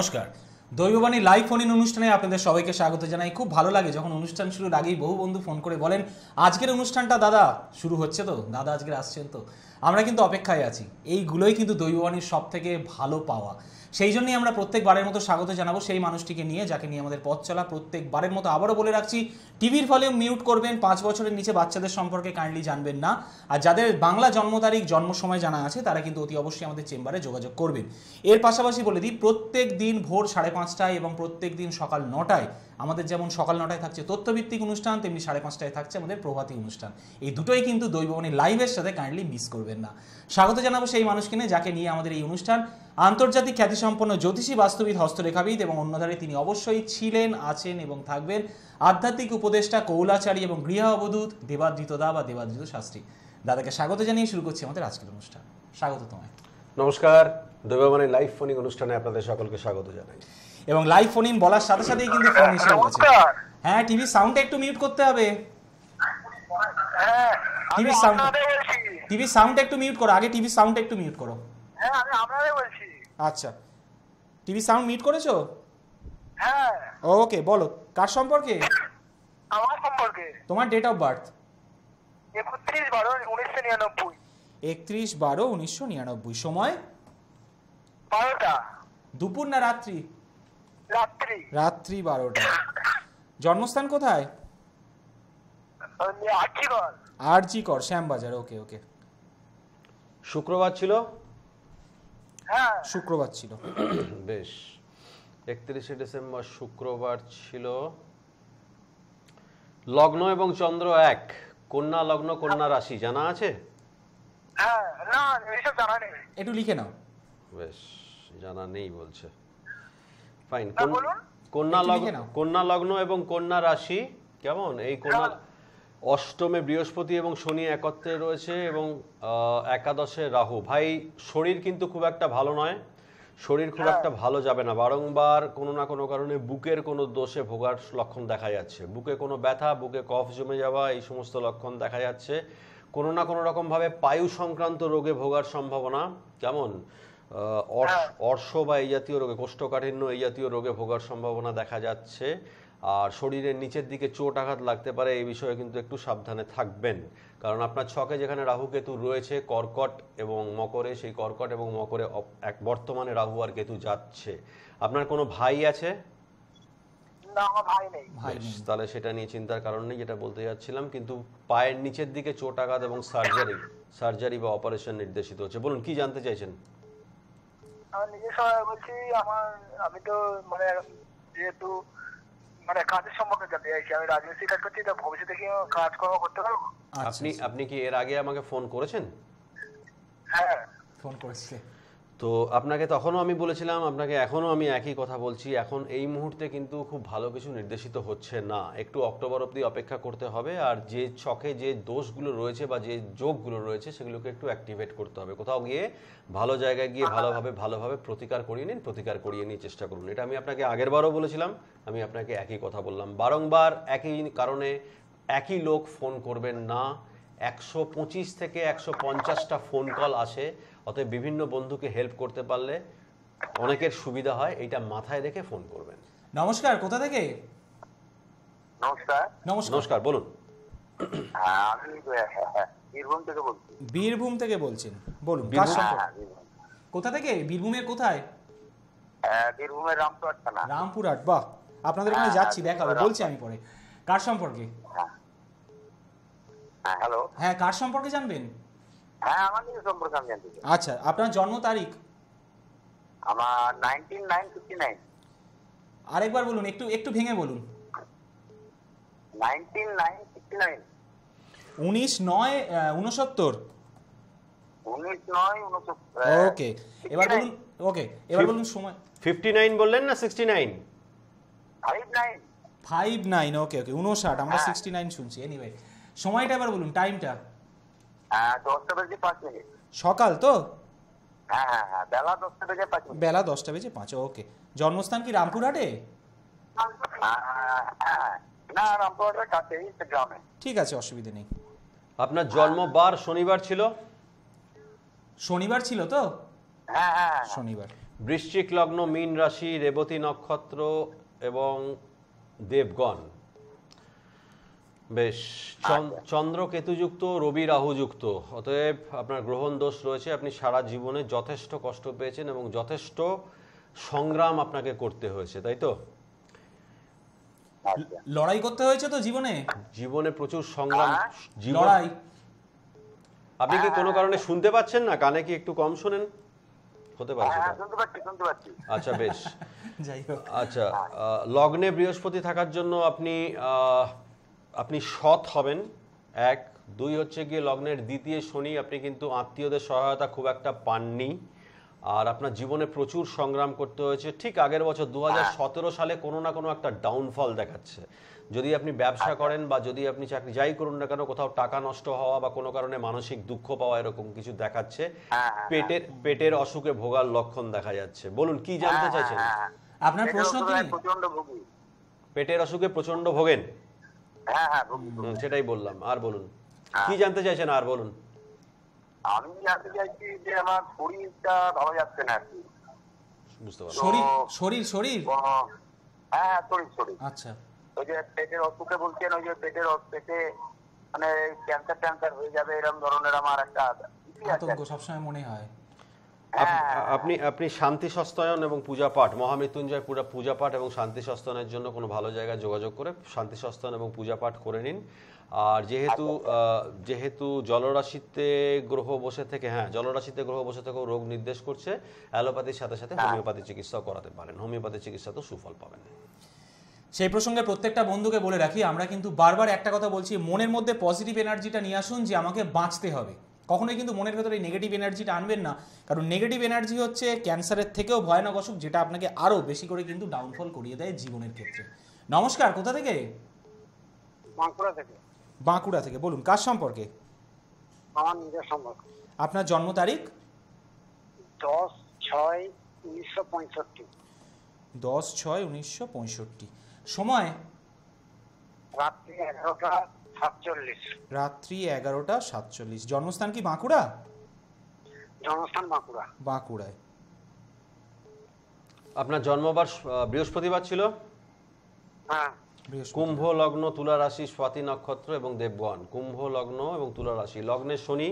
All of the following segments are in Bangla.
নমস্কার দৈববাণী লাইভ ফোন ইন অনুষ্ঠানে আপনাদের সবাইকে স্বাগত জানাই খুব ভালো লাগে যখন অনুষ্ঠান শুরুর আগেই বহু বন্ধু ফোন করে বলেন আজকের অনুষ্ঠানটা দাদা শুরু হচ্ছে তো দাদা আজকে আসছেন তো আমরা কিন্তু অপেক্ষায় আছি এইগুলোই কিন্তু দৈববাণীর সব থেকে ভালো পাওয়া সেই জন্যই আমরা প্রত্যেকবারের মতো স্বাগত জানাবো সেই মানুষটিকে নিয়ে যাকে নিয়ে আমাদের পথ চলা প্রত্যেকবারের মতো আবারও বলে রাখছি টিভির ভলিউম মিউট করবেন পাঁচ বছরের নিচে বাচ্চাদের সম্পর্কে কাইন্ডলি জানবেন না আর যাদের বাংলা জন্ম তারিখ জন্ম সময় জানা আছে তারা কিন্তু অতি অবশ্যই আমাদের চেম্বারে যোগাযোগ করবেন এর পাশাপাশি বলে দিই প্রত্যেক দিন ভোর সাড়ে পাঁচটায় এবং প্রত্যেক দিন সকাল নটায় আমাদের যেমন সকাল নটায় থাকছে তথ্যভিত্তিক অনুষ্ঠান তেমনি সাড়ে পাঁচটায় থাকছে আমাদের প্রভাতী অনুষ্ঠান এই দুটোই কিন্তু দৈবমণি লাইভের সাথে কাইন্ডলি মিস করবেন না স্বাগত জানাবো সেই মানুষকে নিয়ে যাকে নিয়ে আমাদের এই অনুষ্ঠান আন্তর্জাতিক খ্যাতিসম্পন্ন জ্যোতিষী বাস্তুবিদ হস্তরেখাবিদ এবং অন্যধারে তিনি অবশ্যই ছিলেন আছেন এবং থাকবেন আধ্যাত্মিক উপদেষ্টা কৌলাচারী এবং গৃহাবধূত দেবাদৃত দা বা দেবাদৃত শাস্ত্রী দাদাকে স্বাগত জানিয়ে শুরু করছি আমাদের আজকের অনুষ্ঠান স্বাগত তোমায় নমস্কার দৈবমানের লাইভ ফোনিং অনুষ্ঠানে আপনাদের সকলকে স্বাগত জানাই এবং লাইভ ফোন ইন বলার সাথে সাথেই কিন্তু ফোন এসে গেছে হ্যাঁ টিভি সাউন্ডটা একটু মিউট করতে হবে টিভি সাউন্ড টিভি সাউন্ডটা একটু মিউট করো আগে টিভি সাউন্ডটা একটু মিউট করো হ্যাঁ আমি আপনারাই বলছি আচ্ছা টিভি সাউন্ড মিউট করেছো হ্যাঁ ওকে বলো কার সম্পর্কে আমার সম্পর্কে তোমার ডেট অফ বার্থ 31 বারো 1999 31 বারো 1999 সময় 12টা দুপুর না রাত্রি রাত্রি রাত্রি বারোটা জন্মস্থান কোথায় আরজি কর শ্যামবাজার ওকে ওকে শুক্রবার ছিল হ্যাঁ শুক্রবার ছিল বেশ একত্রিশে ডিসেম্বর শুক্রবার ছিল লগ্ন এবং চন্দ্র এক কন্যা লগ্ন কন্যা রাশি জানা আছে হ্যাঁ না জানা নেই একটু লিখে নাও বেশ জানা নেই বলছে ফাইন হ্যাঁ, কন্যা লগ্ন কন্যা লগ্ন এবং কন্যা রাশি কেমন এই কন্যা হ্যাঁ। অষ্টমে বৃহস্পতি এবং শনি একত্রে রয়েছে এবং একাদশে রাহু ভাই শরীর কিন্তু খুব একটা ভালো নয় শরীর খুব হ্যাঁ। একটা ভালো যাবে না বারংবার কোনো না কোনো কারণে বুকের কোনো দোষে ভোগার লক্ষণ দেখা যাচ্ছে বুকে কোনো ব্যথা বুকে কফ জমে যাওয়া এই সমস্ত লক্ষণ দেখা যাচ্ছে কোনো না কোনো রকমভাবে পায়ু সংক্রান্ত রোগে ভোগার সম্ভাবনা কেমন অর্শ বা এই জাতীয় রোগে কোষ্ঠকাঠিন্য এই জাতীয় রোগে ভোগার সম্ভাবনা দেখা যাচ্ছে আর শরীরের নিচের দিকে চোট আঘাত লাগতে পারে এই বিষয়ে কিন্তু একটু সাবধানে থাকবেন কারণ আপনার ছকে যেখানে রাহু কেতু রয়েছে কর্কট এবং মকরে সেই কর্কট এবং মকরে এক বর্তমানে রাহু আর কেতু যাচ্ছে আপনার কোনো ভাই আছে তাহলে সেটা নিয়ে চিন্তার কারণ নেই যেটা বলতে যাচ্ছিলাম কিন্তু পায়ের নিচের দিকে চোট আঘাত এবং সার্জারি সার্জারি বা অপারেশন নির্দেশিত হচ্ছে বলুন কি জানতে চাইছেন আমার নিজের সহায় বলছি আমার আমি তো মানে যেহেতু মানে কাজের সম্পর্কে জানতে চাইছি আমি রাজনীতি কাজ করছি তো ভবিষ্যতে কি কাজকর্ম করতে পারবো আচ্ছা, আপনি আচ্ছা। আপনি কি এর আগে আমাকে ফোন করেছেন হ্যাঁ ফোন করেছি তো আপনাকে তখনও আমি বলেছিলাম আপনাকে এখনও আমি একই কথা বলছি এখন এই মুহূর্তে কিন্তু খুব ভালো কিছু নির্দেশিত হচ্ছে না একটু অক্টোবর অবধি অপেক্ষা করতে হবে আর যে ছকে যে দোষগুলো রয়েছে বা যে যোগগুলো রয়েছে সেগুলোকে একটু অ্যাক্টিভেট করতে হবে কোথাও গিয়ে ভালো জায়গায় গিয়ে ভালোভাবে ভালোভাবে প্রতিকার করিয়ে নিন প্রতিকার করিয়ে নিয়ে চেষ্টা করুন এটা আমি আপনাকে আগের বারও বলেছিলাম আমি আপনাকে একই কথা বললাম বারংবার একই কারণে একই লোক ফোন করবেন না একশো পঁচিশ থেকে একশো পঞ্চাশটা ফোন কল আসে অতএব বিভিন্ন বন্ধুকে হেল্প করতে পারলে অনেকের সুবিধা হয় এটা মাথায় রেখে ফোন করবেন নমস্কার কোথা থেকে নমস্কার নমস্কার বলুন হ্যাঁ, আমি হ্যাঁ, হ্যাঁ, বীরভূম থেকে বলছি বীরভূম থেকে বলছেন বলুন কোথা থেকে বীরভূমের কোথায় বীরভূমের রামপুরহাট থানা রামপুরহাট বাহ আপনাদের ওখানে যাচ্ছি দেখাবো বলছি আমি পরে কার সম্পর্কে হ্যালো হ্যাঁ কার সম্পর্কে জানবেন হ্যাঁ, আচ্ছা আপনার জন্ম তারিখ আমার আরেকবার বলুন একটু একটু ভেঙে বলুন হ্যাঁ। ওকে এবার বলুন ওকে এবার বলুন সময় ফিফটি নাইন বললেন না sixty nine five nine five nine okay okay উনষাট আমরা সিক্সটি হ্যাঁ। নাইন শুনছি এনিওয়ে সময়টা এবার বলুন টাইমটা হ্যাঁ, দশটা পাঁচ সকাল তো হ্যাঁ, হ্যাঁ হ্যাঁ বেলা দশটা বেজে পাঁচ বেলা দশটা বেজে পাঁচ ওকে জন্মস্থান কি রামপুরহাটে না হ্যাঁ, রামপুরহাটের গ্রামে ঠিক আছে অসুবিধে নেই আপনার জন্মবার শনিবার ছিল শনিবার ছিল তো হ্যাঁ হ্যাঁ শনিবার বৃশ্চিক লগ্ন মীন রাশি রেবতী নক্ষত্র এবং দেবগণ বেশ আচ্ছা। চন্দ্র কেতুযুক্ত রবি রাহুযুক্ত অতএব আপনার গ্রহণ দোষ রয়েছে আপনি সারা জীবনে যথেষ্ট কষ্ট পেয়েছেন এবং যথেষ্ট সংগ্রাম আপনাকে করতে হয়েছে তাই তো আচ্ছা। লড়াই করতে হয়েছে তো জীবনে জীবনে প্রচুর সংগ্রাম লড়াই আপনি কি কোনো কারণে শুনতে পাচ্ছেন না কানে কি একটু কম শোনেন হতে পারে হ্যাঁ, হ্যাঁ, আচ্ছা বেশ আচ্ছা লগ্নে বৃহস্পতি থাকার জন্য আপনি আহ আপনি সৎ হবেন এক দুই হচ্ছে গিয়ে লগ্নের দ্বিতীয় শনি আপনি কিন্তু আত্মীয়দের সহায়তা খুব একটা পাননি আর আপনার জীবনে প্রচুর সংগ্রাম করতে হয়েছে ঠিক আগের বছর দু সালে কোনো না কোনো একটা ডাউনফল দেখাচ্ছে যদি আপনি ব্যবসা আচ্ছা। করেন বা যদি আপনি চাকরি যাই করুন না কেন কোথাও টাকা নষ্ট হওয়া বা কোনো কারণে মানসিক দুঃখ পাওয়া এরকম কিছু দেখাচ্ছে হ্যাঁ। পেটের পেটের অসুখে ভোগার লক্ষণ দেখা যাচ্ছে বলুন কি জানতে হ্যাঁ। চাইছেন আপনার প্রশ্ন কি পেটের অসুখে প্রচন্ড ভোগেন হ্যাঁ হ্যাঁ সেটাই বললাম আর বলুন হ্যাঁ। কি জানতে চাইছেন আর বলুন আমি জানতে চাইছি যে আমার শরীরটা ভালো যাচ্ছে না বুঝতে পারলাম শরীর শরীর হ্যাঁ, হ্যাঁ শরীর শরীর আচ্ছা ওই যে পেটের অসুখে বলছেন ওই যে পেটের পেটে মানে ক্যান্সার ট্যান্সার হয়ে যাবে এরকম ধরনের আমার একটা আতঙ্ক সবসময় মনে হয় হ্যাঁ। আপনি আপনি শান্তি সস্তায়ন এবং পূজা পাঠ মহামৃত্যুঞ্জয় পুরো পূজা পাঠ এবং শান্তি সস্তায়নের জন্য কোনো ভালো জায়গায় যোগাযোগ করে শান্তি সস্তায়ন এবং পূজা পাঠ করে নিন আর যেহেতু আচ্ছা। যেহেতু জলরাশিতে গ্রহ বসে থেকে হ্যাঁ জলরাশিতে গ্রহ বসে থেকেও রোগ নির্দেশ করছে অ্যালোপ্যাথির সাথে সাথে হ্যাঁ। হোমিওপ্যাথি চিকিৎসাও করাতে পারেন হোমিওপ্যাথি চিকিৎসা তো সুফল পাবেন সেই প্রসঙ্গে প্রত্যেকটা বন্ধুকে বলে রাখি আমরা কিন্তু বারবার একটা কথা বলছি মনের মধ্যে পজিটিভ এনার্জিটা নিয়ে আসুন যে আমাকে বাঁচতে হবে কখনোই কিন্তু মনের ভেতরে এই নেগেটিভ এনার্জিটা আনবেন না কারণ নেগেটিভ এনার্জি হচ্ছে ক্যান্সারের থেকেও ভয়ানক অসুখ যেটা আপনাকে আরও বেশি করে কিন্তু ডাউনফল করিয়ে দেয় জীবনের ক্ষেত্রে নমস্কার কোথা থেকে বাঁকুড়া থেকে বাঁকুড়া থেকে বলুন কার সম্পর্কে আমার নিজের সম্পর্কে আপনার জন্ম তারিখ দশ ছয় উনিশশো পঁয়ষট্টি দশ ছয় উনিশশো পঁয়ষট্টি সময় রাত্রি এগারোটা সাতচল্লিশ রাত্রি এগারোটা সাতচল্লিশ জন্মস্থান কি বাঁকুড়া জন্মস্থান বাঁকুড়া বাঁকুড়ায় আপনার জন্মবার বৃহস্পতিবার ছিল হ্যাঁ। কুম্ভ লগ্ন তুলা রাশি স্বাতি নক্ষত্র এবং দেবগণ কুম্ভ লগ্ন এবং তুলা রাশি লগ্নে শনি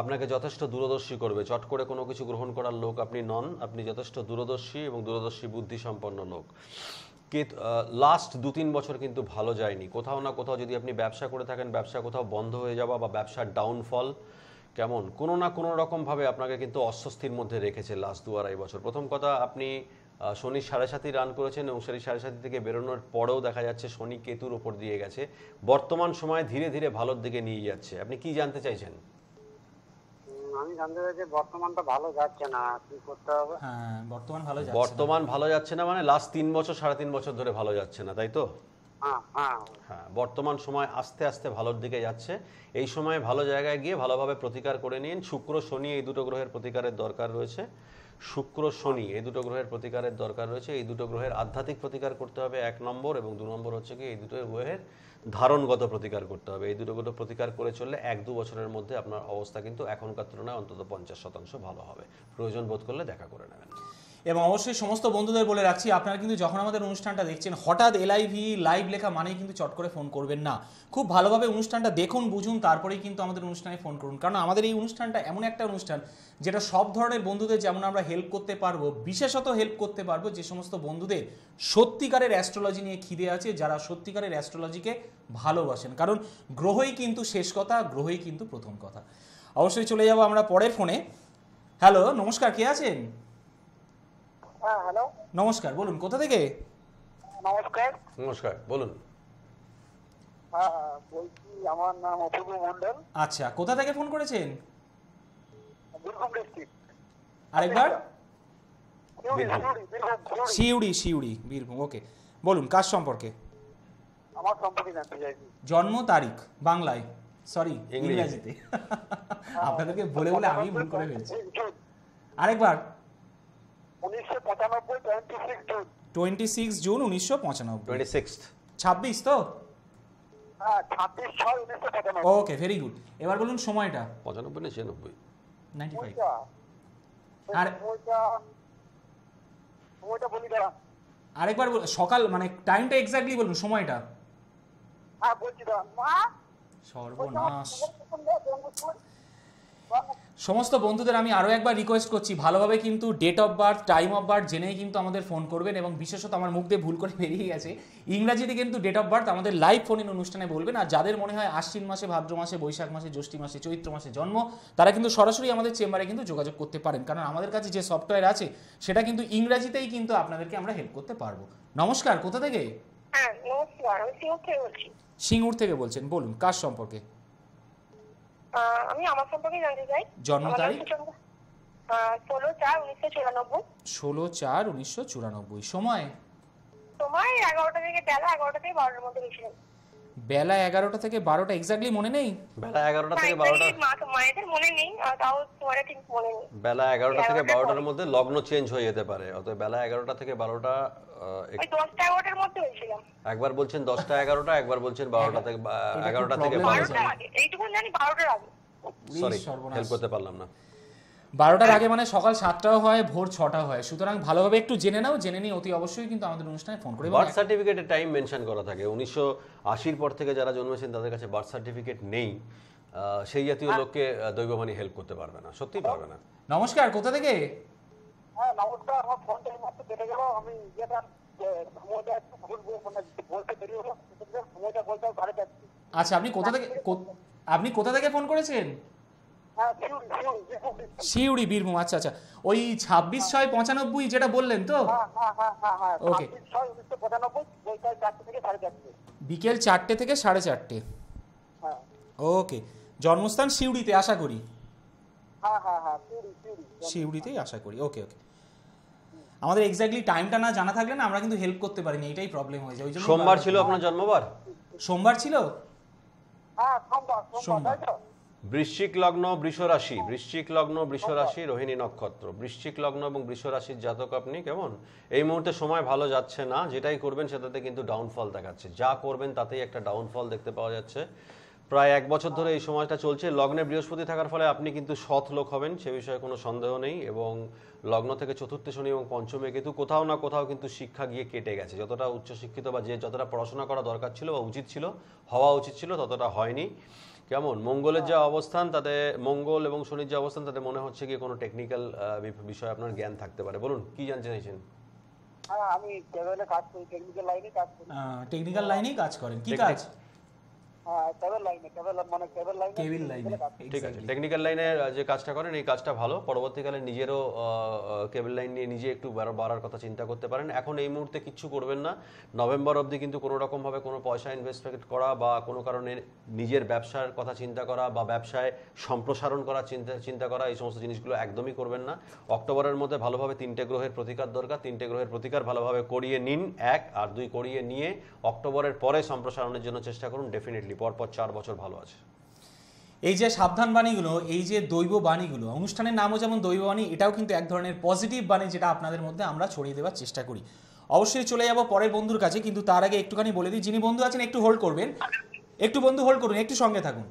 আপনাকে যথেষ্ট দূরদর্শী করবে চট করে কোনো কিছু গ্রহণ করার লোক আপনি নন আপনি যথেষ্ট দূরদর্শী এবং দূরদর্শী বুদ্ধি সম্পন্ন লোক কে লাস্ট দু তিন বছর কিন্তু ভালো যায়নি কোথাও না কোথাও যদি আপনি ব্যবসা করে থাকেন ব্যবসা কোথাও বন্ধ হয়ে যাওয়া বা ব্যবসার ডাউনফল কেমন কোনো না কোনো রকমভাবে আপনাকে কিন্তু অস্বস্তির মধ্যে রেখেছে লাস্ট দু আড়াই বছর প্রথম কথা আপনি শনি সাড়ে সাতই রান করেছেন এবং সেই সাড়ে সাতি থেকে বেরোনোর পরেও দেখা যাচ্ছে শনি কেতুর ওপর দিয়ে গেছে বর্তমান সময়ে ধীরে ধীরে ভালোর দিকে নিয়ে যাচ্ছে আপনি কি জানতে চাইছেন হ্যাঁ, বর্তমান ভালো যাচ্ছে না মানে লাস্ট তিন বছর সাড়ে তিন বছর ধরে ভালো যাচ্ছে না তাই তো হ্যাঁ, হ্যাঁ। বর্তমান সময় আস্তে আস্তে ভালোর দিকে যাচ্ছে এই সময় ভালো জায়গায় গিয়ে ভালোভাবে প্রতিকার করে নিন শুক্র শনি এই দুটো গ্রহের প্রতিকারের দরকার রয়েছে শুক্র শনি এই দুটো গ্রহের প্রতিকারের দরকার রয়েছে এই দুটো গ্রহের আধ্যাত্মিক প্রতিকার করতে হবে এক নম্বর এবং দু নম্বর হচ্ছে কি এই দুটো গ্রহের ধারণগত প্রতিকার করতে হবে এই দুটো গ্রহ প্রতিকার করে চললে এক দু বছরের মধ্যে আপনার অবস্থা কিন্তু এখনকার তুলনায় অন্তত পঞ্চাশ শতাংশ ভালো হবে প্রয়োজন বোধ করলে দেখা করে নেবেন এবং অবশ্যই সমস্ত বন্ধুদের বলে রাখছি আপনারা কিন্তু যখন আমাদের অনুষ্ঠানটা দেখছেন হঠাৎ এলআইভি লাইভ লেখা মানেই কিন্তু চট করে ফোন করবেন না খুব ভালোভাবে অনুষ্ঠানটা দেখুন বুঝুন তারপরেই কিন্তু আমাদের অনুষ্ঠানে ফোন করুন কারণ আমাদের এই অনুষ্ঠানটা এমন একটা অনুষ্ঠান যেটা সব ধরনের বন্ধুদের যেমন আমরা হেল্প করতে পারবো বিশেষত হেল্প করতে পারবো যে সমস্ত বন্ধুদের সত্যিকারের অ্যাস্ট্রোলজি নিয়ে খিদে আছে যারা সত্যিকারের অ্যাস্ট্রোলজিকে ভালোবাসেন কারণ গ্রহই কিন্তু শেষ কথা গ্রহই কিন্তু প্রথম কথা অবশ্যই চলে যাব আমরা পরের ফোনে হ্যালো নমস্কার কে আছেন হ্যাঁ, হ্যালো নমস্কার বলুন কোথা থেকে নমস্কার নমস্কার বলুন হ্যাঁ, হ্যাঁ, আমার নাম অপূর্ব আচ্ছা কোথা থেকে ফোন করেছেন আরেকবার বীরভূম ওকে বলুন কাজ সম্পর্কে আমার সম্পর্কে জন্ম তারিখ বাংলায় সরি ইংরেজিতে আপনাদেরকে বলে বলে আমি ভুল করে ফেলছি আরেকবার উনিশশো পঁচানব্বই টোয়েন্টি হ্যাঁ, সিক্স বলুন আরেকবার সকাল মানে টাইমটা এক্স্যাক্টলি বলুন সময়টা হ্যাঁ, সর্বনাশ সমস্ত বন্ধুদের আমি আরও একবার রিকোয়েস্ট করছি ভালোভাবে কিন্তু date of birth time of birth জেনেই কিন্তু আমাদের ফোন করবেন এবং বিশেষত আমার মুখ দিয়ে ভুল করে বেরিয়ে গেছে ইংরাজিতে কিন্তু ডেট অফ বার্থ আমাদের লাইভ ফোন ইন অনুষ্ঠানে বলবেন আর যাদের মনে হয় আশ্বিন মাসে ভাদ্র মাসে বৈশাখ মাসে জ্যৈষ্ঠ মাসে চৈত্র মাসে জন্ম তারা কিন্তু সরাসরি আমাদের চেম্বারে কিন্তু যোগাযোগ করতে পারেন কারণ আমাদের কাছে যে সফটওয়্যার আছে সেটা কিন্তু ইংরাজিতেই কিন্তু আপনাদেরকে আমরা হেল্প করতে পারবো নমস্কার কোথা থেকে হ্যাঁ, সিঙ্গুর থেকে বলছেন বলুন কার সম্পর্কে আমি আমার সম্পর্কে জানতে চাই জন্ম তারিখ ষোলো চার উনিশশো চুরানব্বই ষোলো চার উনিশশো চুরানব্বই সময় সময় এগারোটা থেকে বেলা এগারোটা থেকে বারোটার মধ্যে বেলা এগারোটা থেকে বারোটা এক্স্যাক্টলি মনে নেই বেলা এগারোটা থেকে বারোটা মায়েদের মনে নেই তাও তোমারা ঠিক মনে নেই বেলা এগারোটা থেকে বারোটার মধ্যে লগ্ন চেঞ্জ হয়ে যেতে পারে অত বেলা এগারোটা থেকে বারোটা একবার বলছেন দশটা এগারোটা একবার বলছেন বারোটা থেকে এগারোটা থেকে হেল্প করতে পারলাম না বারোটার আগে মানে সকাল সাতটাও হয় ভোর ছটা হয় সুতরাং ভালোভাবে একটু জেনে নাও জেনে নিয়ে অতি অবশ্যই কিন্তু আমাদের অনুষ্ঠানে ফোন করে বার্থ সার্টিফিকেটের টাইম মেনশন করা থাকে উনিশশো আশির পর থেকে যারা জন্মেছেন তাদের কাছে বার্থ সার্টিফিকেট নেই সেই জাতীয় লোককে দৈববাণী হেল্প করতে পারবে না সত্যি পারবে না নমস্কার কোথা থেকে হ্যাঁ নমস্কার ফোনটা মানে আচ্ছা আপনি কোথা থেকে আপনি কোথা থেকে ফোন করেছেন হ্যাঁ, সিউড়ি বীরভূম আচ্ছা আচ্ছা ওই ছাব্বিশ ছয় পঁচানব্বই যেটা বললেন তো ওকে হ্যাঁ, হ্যাঁ, বিকেল চারটে থেকে সাড়ে চারটে ওকে জন্মস্থান সিউড়িতে আশা করি হ্যাঁ, হ্যাঁ, হ্যাঁ শিউড়িতেই আশা করি ওকে ওকে আমাদের এক্স্যাক্টলি টাইমটা না জানা থাকলে না আমরা কিন্তু হেল্প করতে পারিনি এটাই প্রবলেম হয়েছে ওই জন্য সোমবার ছিল আপনার জন্মবার সোমবার ছিল হ্যাঁ, সোমবার সোমবার বৃশ্চিক লগ্ন বৃষ রাশি বৃশ্চিক লগ্ন বৃষ রাশি রোহিণী নক্ষত্র বৃশ্চিক লগ্ন এবং বৃষ রাশির জাতক আপনি কেমন এই মুহূর্তে সময় ভালো যাচ্ছে না যেটাই করবেন সেটাতে কিন্তু ডাউনফল দেখাচ্ছে যা করবেন তাতেই একটা ডাউনফল দেখতে পাওয়া যাচ্ছে প্রায় এক বছর ধরে এই সময়টা চলছে লগ্নে বৃহস্পতি থাকার ফলে আপনি কিন্তু সৎ লোক হবেন সে বিষয়ে কোনো সন্দেহ নেই এবং লগ্ন থেকে চতুর্থ শনি এবং পঞ্চমে কিন্তু কোথাও না কোথাও কিন্তু শিক্ষা গিয়ে কেটে গেছে যতটা উচ্চশিক্ষিত বা যে যতটা পড়াশোনা করা দরকার ছিল বা উচিত ছিল হওয়া উচিত ছিল ততটা হয়নি কেমন মঙ্গলের যা অবস্থান তাতে মঙ্গল এবং শনির যে অবস্থান তাতে মনে হচ্ছে গিয়ে কোনো টেকনিক্যাল বিষয়ে আপনার জ্ঞান থাকতে পারে বলুন কি জানতে চাইছেন হ্যাঁ, আমি কাজ করি টেকনিক্যাল লাইনে কাজ করি টেকনিক্যাল লাইনেই কাজ করেন কি কাজ কেবিল হ্যাঁ, লাইনে যে কাজটা করেন এই কাজটা ভালো পরবর্তীকালে নিজেরও কেবিল লাইন নিয়ে নিজে একটু বাড়ার কথা চিন্তা করতে পারেন এখন এই মুহূর্তে কিছু করবেন না নভেম্বর অবধি কিন্তু কোনো রকমভাবে কোনো পয়সা ইনভেস্টমেন্ট করা বা কোনো কারণে নিজের ব্যবসার কথা চিন্তা করা বা ব্যবসায় সম্প্রসারণ করা চিন্তা চিন্তা করা এই সমস্ত জিনিসগুলো একদমই করবেন না অক্টোবরের মধ্যে ভালোভাবে তিনটে গ্রহের প্রতিকার দরকার তিনটে গ্রহের প্রতিকার ভালোভাবে করিয়ে নিন এক আর দুই করিয়ে নিয়ে অক্টোবরের পরে সম্প্রসারণের জন্য চেষ্টা করুন ডেফিনেটলি ডেফিনেটলি পরপর চার বছর ভালো আছে এই যে সাবধান বাণীগুলো এই যে দৈব বাণীগুলো অনুষ্ঠানের নামও যেমন দৈব বাণী এটাও কিন্তু এক ধরনের পজিটিভ বাণী যেটা আপনাদের মধ্যে আমরা ছড়িয়ে দেওয়ার চেষ্টা করি অবশ্যই চলে যাব পরের বন্ধুর কাছে কিন্তু তার আগে একটুখানি বলে দিই যিনি বন্ধু আছেন একটু হোল্ড করবেন একটু বন্ধু হোল্ড করুন একটু সঙ্গে থাকুন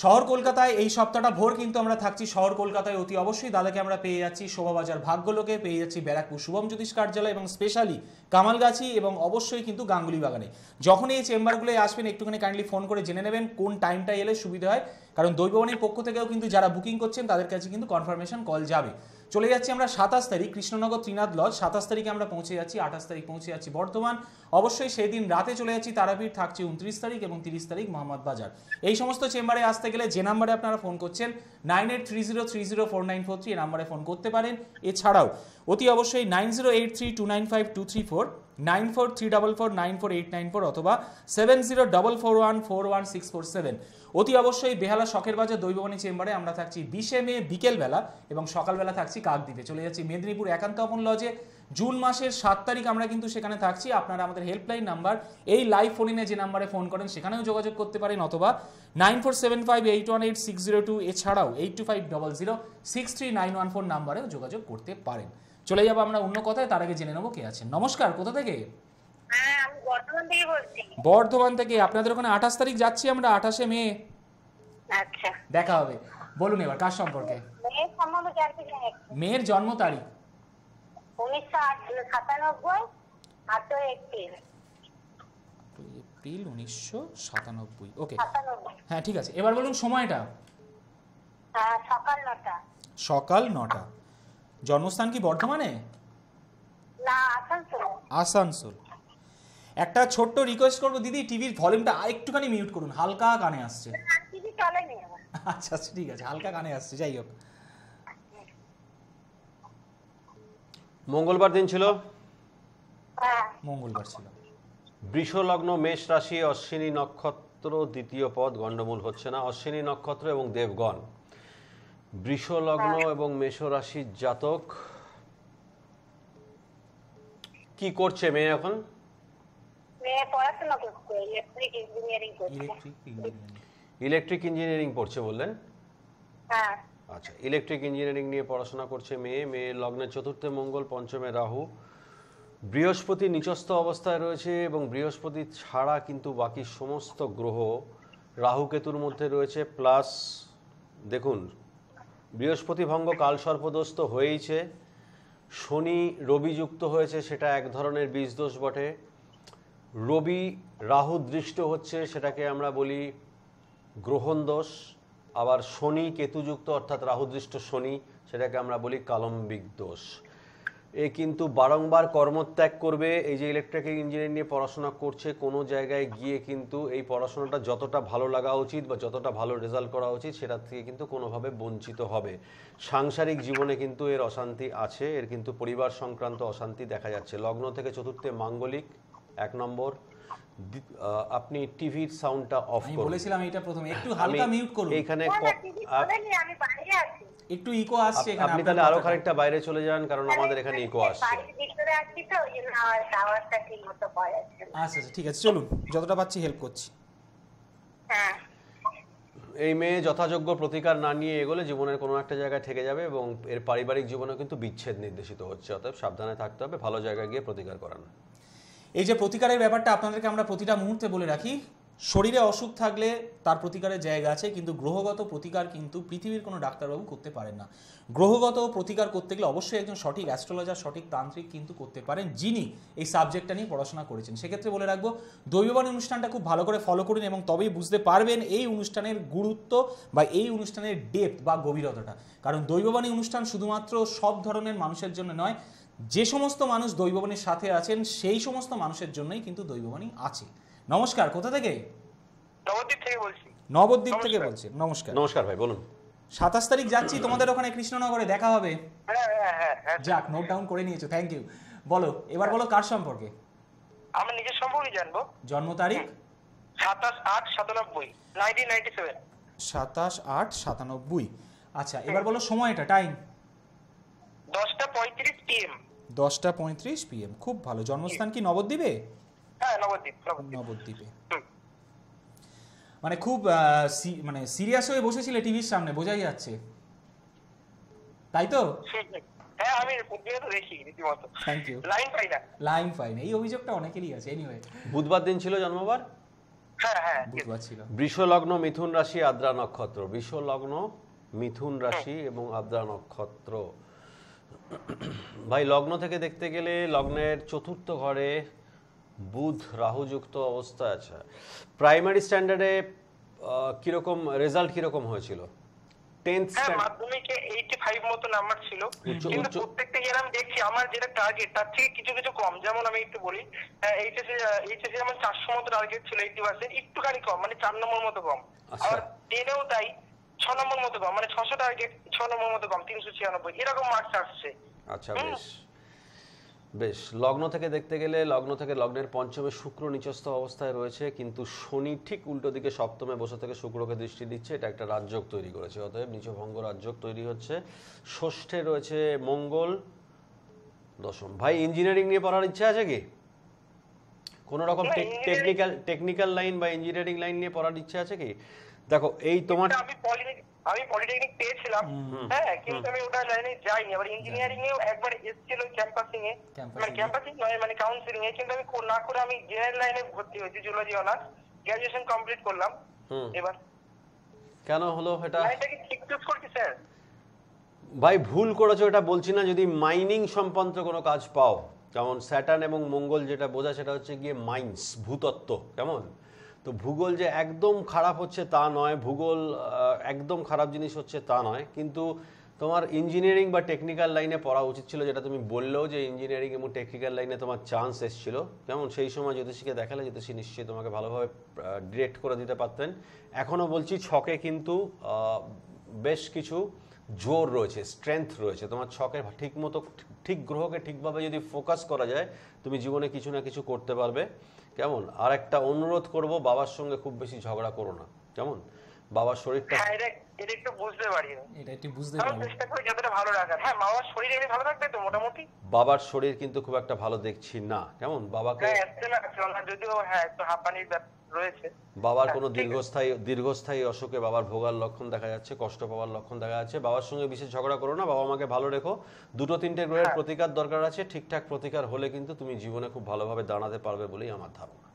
শহর কলকাতায় এই সপ্তাহটা ভোর কিন্তু আমরা থাকছি শহর কলকাতায় অতি অবশ্যই দাদাকে আমরা পেয়ে যাচ্ছি শোভাবাজার ভাগ্যলোকে পেয়ে যাচ্ছি ব্যারাকপুর শুভম জ্যোতিষ কার্যালয় এবং স্পেশালি কামালগাছি এবং অবশ্যই কিন্তু গাঙ্গুলি বাগানে যখন এই চেম্বারগুলোয় আসবেন একটুখানি কাইন্ডলি ফোন করে জেনে নেবেন কোন টাইমটা এলে সুবিধা হয় কারণ দৈববাণীর পক্ষ থেকেও কিন্তু যারা বুকিং করছেন তাদের কাছে কিন্তু কনফার্মেশন কল যাবে চলে যাচ্ছি আমরা সাতাশ তারিখ কৃষ্ণনগর ত্রিনাথ লজ সাতাশ তারিখে আমরা পৌঁছে যাচ্ছি আঠাশ তারিখ পৌঁছে যাচ্ছি বর্তমান অবশ্যই সেই দিন রাতে চলে যাচ্ছি তারাপীঠ থাকছে উনত্রিশ তারিখ এবং তিরিশ তারিখ মোহাম্মদ বাজার এই সমস্ত চেম্বারে আসতে গেলে যে নাম্বারে আপনারা ফোন করছেন nine eight three zero three zero four nine four three এই নাম্বারে ফোন করতে পারেন এছাড়াও অতি অবশ্যই nine zero eight three two nine five two three four nine four three double four nine four eight nine four অথবা seven zero double four one four one six four seven অতি অবশ্যই বেহালা শখের বাজার দৈববাণী চেম্বারে আমরা থাকছি বিশে মে বিকেলবেলা এবং সকালবেলা থাকছি কাকদ্বীপে চলে যাচ্ছি মেদিনীপুর একান্ত অপন লজে জুন মাসের সাত তারিখ আমরা কিন্তু সেখানে থাকছি আপনারা আমাদের হেল্পলাইন নাম্বার এই লাইভ ফোন ইনে যে নাম্বারে ফোন করেন সেখানেও যোগাযোগ করতে পারেন অথবা nine four seven five eight one eight six zero two এছাড়াও eight two five double zero six three nine one four নাম্বারেও যোগাযোগ করতে পারেন চলে যাবো আমরা অন্য কথায় তার আগে জেনে নেবো কে আছে নমস্কার কোথা থেকে হ্যাঁ, বর্ধমান থেকে আপনাদের ওখানে আঠাশ তারিখ যাচ্ছি আমরা আঠাশে মে আচ্ছা। দেখা হবে বলুন এবার কার সম্পর্কে মেয়ের জন্ম তারিখ এপ্রিল উনিশশো সাতানব্বই ওকে হ্যাঁ ঠিক আছে এবার বলুন সময়টা হ্যাঁ, সকাল নটা সকাল নটা জন্মস্থান কি বর্ধমানে আসানসোল একটা ছোট্ট রিকোয়েস্ট করবো দিদি টিভির ভলিউমটা আরেকটুখানি মিউট করুন হালকা কানে আসছে আচ্ছা আচ্ছা ঠিক আছে হালকা কানে আসছে যাই হোক মঙ্গলবার দিন ছিল হ্যাঁ। মঙ্গলবার ছিল বৃষ লগ্ন মেষ রাশি অশ্বিনী নক্ষত্র দ্বিতীয় পদ গণ্ডমূল হচ্ছে না অশ্বিনী নক্ষত্র এবং দেবগণ বৃষ লগ্ন হ্যাঁ। এবং মেষ রাশির জাতক কি করছে মেয়ে এখন ইলেকট্রিক ইঞ্জিনিয়ারিং পড়ছে বললেন হ্যাঁ। আচ্ছা ইলেকট্রিক ইঞ্জিনিয়ারিং নিয়ে পড়াশোনা করছে মেয়ে মেয়ে লগ্নের চতুর্থে মঙ্গল পঞ্চমে রাহু বৃহস্পতি নিচস্থ অবস্থায় রয়েছে এবং বৃহস্পতি ছাড়া কিন্তু বাকি সমস্ত গ্রহ রাহু কেতুর মধ্যে রয়েছে প্লাস দেখুন বৃহস্পতি ভঙ্গ কাল সর্পদোস্ত হয়েইছে শনি রবি যুক্ত হয়েছে সেটা এক ধরনের বীজদোষ বটে রবি রাহু দৃষ্ট হচ্ছে সেটাকে আমরা বলি গ্রহণ দোষ আবার শনি কেতুযুক্ত অর্থাৎ রাহুদৃষ্ট শনি সেটাকে আমরা বলি কালম্বিক দোষ এ কিন্তু বারংবার কর্মত্যাগ করবে এই যে ইলেকট্রিক্যাল ইঞ্জিনিয়ারিং নিয়ে পড়াশোনা করছে কোনো জায়গায় গিয়ে কিন্তু এই পড়াশোনাটা যতটা ভালো লাগা উচিত বা যতটা ভালো রেজাল্ট করা উচিত সেটা থেকে কিন্তু কোনোভাবে বঞ্চিত হবে সাংসারিক জীবনে কিন্তু এর অশান্তি আছে এর কিন্তু পরিবার সংক্রান্ত অশান্তি দেখা যাচ্ছে লগ্ন থেকে চতুর্থে মাঙ্গলিক এক নম্বর আপনি টিভির সাউন্ডটা অফ করুন বলেছিলাম এটা প্রথমে একটু হালকা মিউট করুন এখানে আমি বাইরে আছি একটু ইকো আসছে এখানে আপনি তাহলে আরো খানিকটা বাইরে চলে যান কারণ আমাদের এখানে ইকো আসছে ভিতরে তো ওই পাওয়া যাচ্ছে আচ্ছা আচ্ছা ঠিক আছে চলুন যতটা পাচ্ছি হেল্প করছি হ্যাঁ এই মেয়ে যথাযোগ্য প্রতিকার না নিয়ে এগোলে জীবনের কোনো একটা জায়গায় থেকে যাবে এবং এর পারিবারিক জীবনেও কিন্তু বিচ্ছেদ নির্দেশিত হচ্ছে অতএব সাবধানে থাকতে হবে ভালো জায়গায় গিয়ে প্রতিকার করান এই যে প্রতিকারের ব্যাপারটা আপনাদেরকে আমরা প্রতিটা মুহূর্তে বলে রাখি শরীরে অসুখ থাকলে তার প্রতিকারের জায়গা আছে কিন্তু গ্রহগত প্রতিকার কিন্তু পৃথিবীর কোনো ডাক্তারবাবু করতে পারেন না গ্রহগত প্রতিকার করতে গেলে অবশ্যই একজন সঠিক অ্যাস্ট্রোলজার সঠিক তান্ত্রিক কিন্তু করতে পারেন যিনি এই সাবজেক্টটা নিয়ে পড়াশোনা করেছেন সেক্ষেত্রে বলে রাখবো দৈববাণী অনুষ্ঠানটা খুব ভালো করে ফলো করুন এবং তবেই বুঝতে পারবেন এই অনুষ্ঠানের গুরুত্ব বা এই অনুষ্ঠানের ডেপ বা গভীরতাটা কারণ দৈববাণী অনুষ্ঠান শুধুমাত্র সব ধরনের মানুষের জন্য নয় যে সমস্ত মানুষ দৈববাণীর সাথে আছেন সেই সমস্ত মানুষের জন্যই কিন্তু দৈববাণী আছে নমস্কার কোথা থেকে নবদ্বীপ থেকে বলছি নমস্কার নমস্কার ভাই বলুন সাতাশ তারিখ যাচ্ছি তোমাদের ওখানে কৃষ্ণনগরে দেখা হবে হ্যাঁ, হ্যাঁ, হ্যাঁ, যাক নোট ডাউন করে নিয়েছো থ্যাংক ইউ বলো এবার বলো কার সম্পর্কে আমি নিজের সম্পর্কে জানবো জন্ম তারিখ সাতাশ আট সাতানব্বই নাইনটিন নাইনটি সেভেন সাতাশ আট সাতানব্বই আচ্ছা এবার বলো সময়টা টাইম দশটা পঁয়ত্রিশ পিএম দশটা পঁয়ত্রিশ পিএম খুব ভালো জন্মস্থান কি নবদ্বীপে হ্যাঁ, নবদ্বীপে মানে খুব মানে সিরিয়াস হয়ে বসেছিলে টিভির সামনে বোঝাই যাচ্ছে তাই তো হ্যাঁ, জন্মবার হ্যাঁ, লগ্ন মিথুন রাশি আদ্রা নক্ষত্র মিথুন রাশি এবং আদ্রা নক্ষত্র ভাই লগ্ন থেকে দেখতে গেলে লগ্নের চতুর্থ ঘরে বুধ রাহুযুক্ত অবস্থায় আছে প্রাইমারি স্ট্যান্ডার্ডে কিরকম রেজাল্ট কিরকম হয়েছিল হ্যাঁ, ছিয়ানব্বই যেমন মতো টার্গেট ছিল একটুখানি কম মানে নম্বর মতো কম আর আচ্ছা। টেনেও নম্বর মতো কম মানে টার্গেট নম্বর মতো কম এরকম মার্কস আসছে আচ্ছা বেশ লগ্ন থেকে দেখতে গেলে লগ্ন থেকে লগ্নের পঞ্চমে শুক্র নিচস্থ অবস্থায় রয়েছে কিন্তু শনি ঠিক উল্টো দিকে সপ্তমে বসে থেকে শুক্রকে দৃষ্টি দিচ্ছে এটা একটা রাজযোগ তৈরি করেছে অতএব নিচভঙ্গ রাজযোগ তৈরি হচ্ছে ষষ্ঠে রয়েছে মঙ্গল দশম ভাই ইঞ্জিনিয়ারিং নিয়ে পড়ার ইচ্ছা আছে কি কোনো রকম টেকনিক্যাল টেকনিক্যাল লাইন বা ইঞ্জিনিয়ারিং লাইন নিয়ে পড়ার ইচ্ছা আছে কি দেখো এই তোমার আমি পলিটেকনিক পেয়েছিলাম হ্যাঁ কিন্তু আমি ওটা লাইনে যাইনি আবার ইঞ্জিনিয়ারিং এও একবার এসেছিল ক্যাম্পাসিং এ মানে ক্যাম্পাসিং নয় মানে কাউন্সিলিং এ কিন্তু আমি না করে আমি জেনারেল লাইনে ভর্তি হয়েছি জুলজি অনার্স গ্রাজুয়েশন কমপ্লিট করলাম এবার কেন হলো এটা লাইনটাকে ঠিক চুজ করছি স্যার ভাই ভুল করেছো এটা বলছি না যদি মাইনিং সম্পন্ত কোনো কাজ পাও যেমন স্যাটার্ন এবং মঙ্গল যেটা বোঝা সেটা হচ্ছে গিয়ে মাইন্স ভূতত্ত্ব কেমন তো ভূগোল যে একদম খারাপ হচ্ছে তা নয় ভূগোল একদম খারাপ জিনিস হচ্ছে তা নয় কিন্তু তোমার ইঞ্জিনিয়ারিং বা টেকনিক্যাল লাইনে পড়া উচিত ছিল যেটা তুমি বললেও যে ইঞ্জিনিয়ারিং এবং টেকনিক্যাল লাইনে তোমার চান্স এসেছিল যেমন সেই সময় জ্যোতিষীকে দেখালে জ্যোতিষী নিশ্চয়ই তোমাকে ভালোভাবে ডিরেক্ট করে দিতে পারতেন এখনও বলছি ছকে কিন্তু বেশ কিছু জোর রয়েছে স্ট্রেংথ রয়েছে তোমার ছকে ঠিক মতো ঠিক গ্রহকে ঠিকভাবে যদি ফোকাস করা যায় তুমি জীবনে কিছু না কিছু করতে পারবে কেমন আর একটা অনুরোধ করব বাবার সঙ্গে খুব বেশি ঝগড়া করো না কেমন বাবার শরীরটা হ্যাঁ এটা এটা একটু বুঝতে পারি এটা একটু বুঝতে পারি চেষ্টা করি যতটা ভালো রাখার হ্যাঁ বাবার শরীর ভালো তো মোটামুটি বাবার শরীর কিন্তু খুব একটা ভালো দেখছি না কেমন বাবাকে হ্যাঁ আসলে আসলে যদিও হ্যাঁ একটু রয়েছে বাবার হ্যাঁ, কোনো দীর্ঘস্থায়ী দীর্ঘস্থায়ী অসুখে বাবার ভোগার লক্ষণ দেখা যাচ্ছে কষ্ট পাওয়ার লক্ষণ দেখা যাচ্ছে বাবার সঙ্গে বিশেষ ঝগড়া করো না বাবা মাকে ভালো রেখো দুটো তিনটে গ্রহের হ্যাঁ। প্রতিকার দরকার আছে ঠিকঠাক প্রতিকার হলে কিন্তু তুমি জীবনে খুব ভালোভাবে দাঁড়াতে পারবে বলেই আমার ধারণা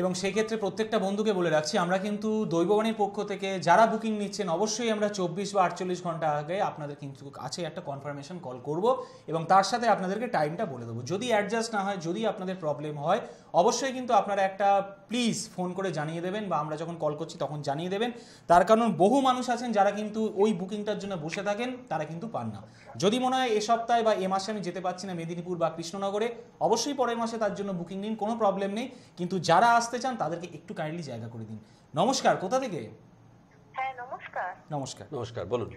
এবং সেক্ষেত্রে প্রত্যেকটা বন্ধুকে বলে রাখছি আমরা কিন্তু দৈববাণীর পক্ষ থেকে যারা বুকিং নিচ্ছেন অবশ্যই আমরা চব্বিশ বা আটচল্লিশ ঘন্টা আগে আপনাদের কিন্তু কাছে একটা কনফার্মেশন কল করব এবং তার সাথে আপনাদেরকে টাইমটা বলে দেবো যদি অ্যাডজাস্ট না হয় যদি আপনাদের প্রবলেম হয় অবশ্যই কিন্তু আপনারা একটা প্লিজ ফোন করে জানিয়ে দেবেন বা আমরা যখন কল করছি তখন জানিয়ে দেবেন তার কারণ বহু মানুষ আছেন যারা কিন্তু ওই বুকিংটার জন্য বসে থাকেন তারা কিন্তু পান না যদি মনে হয় এ সপ্তাহে বা এ মাসে আমি যেতে পারছি না মেদিনীপুর বা কৃষ্ণনগরে অবশ্যই পরের মাসে তার জন্য বুকিং নিন কোনো প্রবলেম নেই কিন্তু যারা আসতে চান তাদেরকে একটু কাইন্ডলি জায়গা করে দিন নমস্কার কোথা থেকে হ্যাঁ নমস্কার নমস্কার নমস্কার বলুন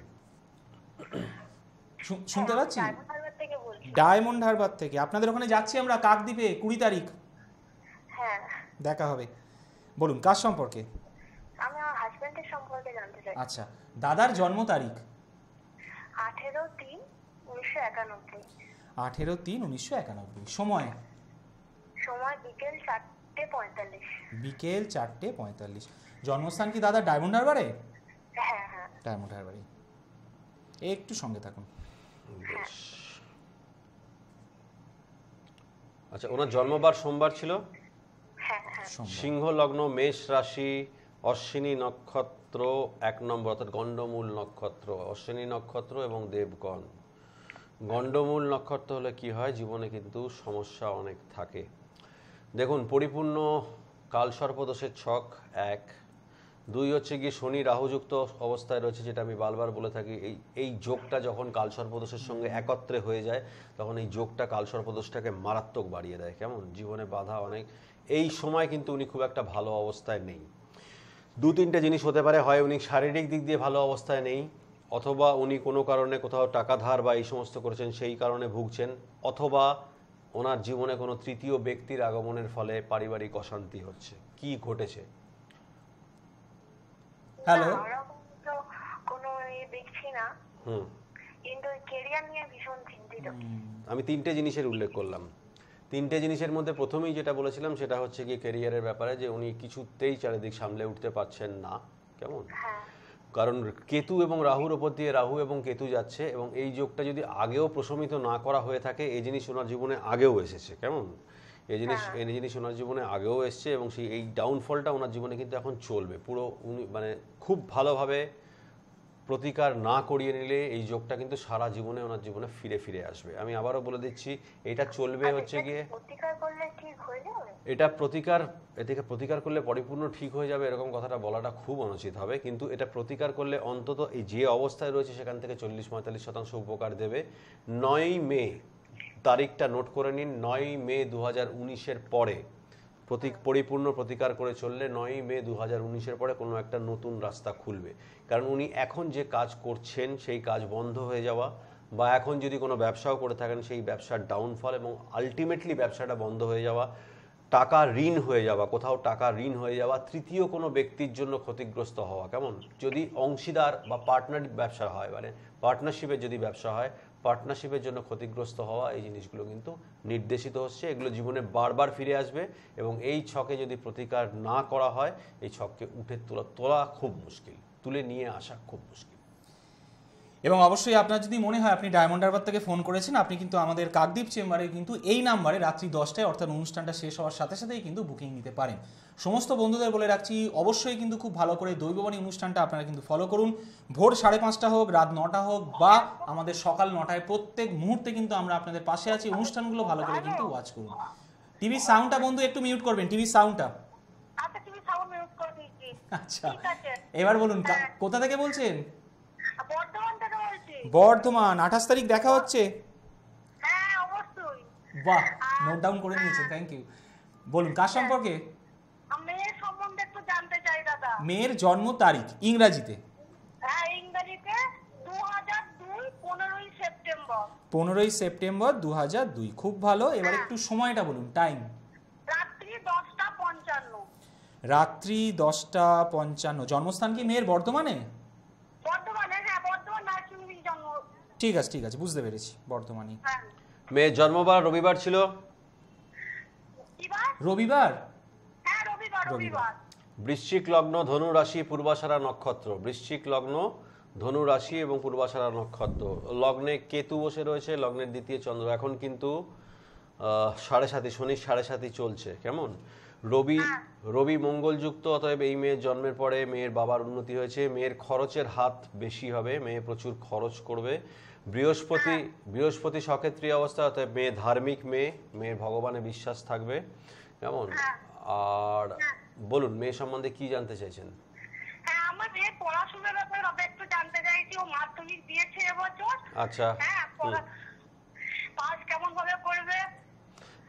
শুনতে হ্যাঁ, পাচ্ছি ডায়মন্ড হারবার থেকে আপনাদের ওখানে যাচ্ছি আমরা কাকদ্বীপে কুড়ি তারিখ হ্যাঁ। দেখা হবে বলুন কার সম্পর্কে আমি আচ্ছা দাদার জন্ম তারিখ আঠেরো তিন উনিশশো একানব্বই আঠেরো তিন উনিশশো একানব্বই সময় সময় বিকেল চারটে চারটে পঁয়তাল্লিশ বিকেল চারটে পঁয়তাল্লিশ জন্মস্থান কি দাদা ডায়মন্ড হারবারে হ্যাঁ, হ্যাঁ। ডায়মন্ড হারবারে একটু সঙ্গে থাকুন হ্যাঁ। আচ্ছা ওনার জন্মবার সোমবার ছিল সিংহ লগ্ন মেষ রাশি অশ্বিনী নক্ষত্র এক নম্বর অর্থাৎ গণ্ডমূল নক্ষত্র অশ্বিনী নক্ষত্র এবং দেবগণ গণ্ডমূল নক্ষত্র হলে কি হয় জীবনে কিন্তু সমস্যা অনেক থাকে দেখুন পরিপূর্ণ কালসর্পদোষের ছক এক দুই হচ্ছে গিয়ে শনি রাহুযুক্ত অবস্থায় রয়েছে যেটা আমি বারবার বলে থাকি এই এই যোগটা যখন কালসর্পদোষের সঙ্গে একত্রে হয়ে যায় তখন এই যোগটা কালসর্পদোষটাকে মারাত্মক বাড়িয়ে দেয় কেমন জীবনে বাধা অনেক এই সময় কিন্তু উনি খুব একটা ভালো অবস্থায় নেই দু তিনটে জিনিস হতে পারে হয় উনি শারীরিক দিক দিয়ে ভালো অবস্থায় নেই অথবা উনি কোনো কারণে কোথাও টাকা ধার বা এই সমস্ত করেছেন সেই কারণে ভুগছেন অথবা ওনার জীবনে কোনো তৃতীয় ব্যক্তির আগমনের ফলে পারিবারিক অশান্তি হচ্ছে কি ঘটেছে হ্যালো কোনো ইয়ে দেখছি না হুম কিন্তু ক্যারিয়ার নিয়ে ভীষণ চিন্তিত আমি তিনটে জিনিসের উল্লেখ করলাম তিনটে জিনিসের মধ্যে প্রথমেই যেটা বলেছিলাম সেটা হচ্ছে কি ক্যারিয়ারের ব্যাপারে যে উনি কিছুতেই চারিদিক সামলে উঠতে পারছেন না কেমন হ্যাঁ কারণ কেতু এবং রাহুর ওপর দিয়ে রাহু এবং কেতু যাচ্ছে এবং এই যোগটা যদি আগেও প্রশমিত না করা হয়ে থাকে এই জিনিস ওনার জীবনে আগেও এসেছে কেমন এই জিনিস হ্যাঁ। এই জিনিস ওনার জীবনে আগেও এসছে এবং সেই এই ডাউনফলটা ওনার জীবনে কিন্তু এখন চলবে পুরো উনি মানে খুব ভালোভাবে প্রতিকার না করিয়ে নিলে এই যোগটা কিন্তু সারা জীবনে ওনার জীবনে ফিরে ফিরে আসবে আমি আবারও বলে দিচ্ছি এটা চলবে আচ্ছা, হচ্ছে গিয়ে প্রতিকার করলে ঠিক হয়ে যাবে এটা প্রতিকার এদিকে প্রতিকার করলে পরিপূর্ণ ঠিক হয়ে যাবে এরকম কথাটা বলাটা খুব অনুচিত হবে কিন্তু এটা প্রতিকার করলে অন্তত এই যে অবস্থায় রয়েছে সেখান থেকে চল্লিশ পঁয়তাল্লিশ শতাংশ উপকার দেবে নয় মে তারিখটা নোট করে নিন নয় মে দু হাজার উনিশের পরে প্রতি পরিপূর্ণ প্রতিকার করে চললে নয়ই মে দু হাজার উনিশের পরে কোনো একটা নতুন রাস্তা খুলবে কারণ উনি এখন যে কাজ করছেন সেই কাজ বন্ধ হয়ে যাওয়া বা এখন যদি কোনো ব্যবসাও করে থাকেন সেই ব্যবসার ডাউনফল এবং আলটিমেটলি ব্যবসাটা বন্ধ হয়ে যাওয়া টাকা ঋণ হয়ে যাওয়া কোথাও টাকা ঋণ হয়ে যাওয়া তৃতীয় কোনো ব্যক্তির জন্য ক্ষতিগ্রস্ত হওয়া কেমন যদি অংশীদার বা পার্টনার ব্যবসা হয় মানে পার্টনারশিপের যদি ব্যবসা হয় পার্টনারশিপের জন্য ক্ষতিগ্রস্ত হওয়া এই জিনিসগুলো কিন্তু নির্দেশিত হচ্ছে এগুলো জীবনে বারবার ফিরে আসবে এবং এই ছকে যদি প্রতিকার না করা হয় এই ছককে উঠে তোলা তোলা খুব মুশকিল তুলে নিয়ে আসা খুব মুশকিল এবং অবশ্যই আপনার যদি মনে হয় আপনি ডায়মন্ড হারবার থেকে ফোন করেছেন আপনি কিন্তু আমাদের কাকদ্বীপ চেম্বারে কিন্তু এই নাম্বারে রাত্রি দশটায় অর্থাৎ অনুষ্ঠানটা শেষ হওয়ার সাথে সাথেই কিন্তু বুকিং নিতে পারেন সমস্ত বন্ধুদের বলে রাখছি অবশ্যই কিন্তু খুব ভালো করে দৈববাণী অনুষ্ঠানটা আপনারা কিন্তু ফলো করুন ভোর সাড়ে পাঁচটা হোক রাত নটা হোক বা আমাদের সকাল নটায় প্রত্যেক মুহূর্তে কিন্তু আমরা আপনাদের পাশে আছি অনুষ্ঠানগুলো ভালো করে কিন্তু ওয়াচ করুন টিভি সাউন্ডটা বন্ধু একটু মিউট করবেন টিভি সাউন্ডটা আচ্ছা, আচ্ছা এবার বলুন হ্যাঁ। কোথা থেকে বলছেন বর্ধমান আঠাশ তারিখ দেখা হচ্ছে হ্যাঁ, বাহ নোট ডাউন করে নিয়েছেন থ্যাংক ইউ বলুন কার হ্যাঁ। সম্পর্কে মেয়ের জন্ম তারিখ ইংরাজিতে হ্যাঁ, পনেরোই সেপ্টেম্বর দু হাজার দুই খুব ভালো এবার একটু সময়টা বলুন টাইম রাত্রি দশটা পঞ্চান্ন জন্মস্থান কি মেয়ের বর্ধমানে ঠিক আছে ঠিক আছে বুঝতে পেরেছি বর্তমানে হ্যাঁ। মেয়ের জন্মবার রবিবার ছিল হ্যাঁ, রবিবার রবিবার বৃশ্চিক লগ্ন ধনু রাশি পূর্বাশারা নক্ষত্র বৃশ্চিক লগ্ন ধনু রাশি এবং পূর্বাশারা নক্ষত্র লগ্নে কেতু বসে রয়েছে লগ্নের দ্বিতীয় চন্দ্র এখন কিন্তু সাড়ে সাতি শনি সাড়ে সাতি চলছে কেমন রবি হ্যাঁ। রবি মঙ্গলযুক্ত অতএব এই মেয়ের জন্মের পরে মেয়ের বাবার উন্নতি হয়েছে মেয়ের খরচের হাত বেশি হবে মেয়ে প্রচুর খরচ করবে বৃহস্পতি বৃহস্পতি সক্ষেত্রী অবস্থা অর্থাৎ মেয়ে ধার্মিক মেয়ে মেয়ের ভগবানে বিশ্বাস থাকবে কেমন আর বলুন মেয়ে সম্বন্ধে কি জানতে চাইছেন হ্যাঁ, মাধ্যমিক আচ্ছা হ্যাঁ,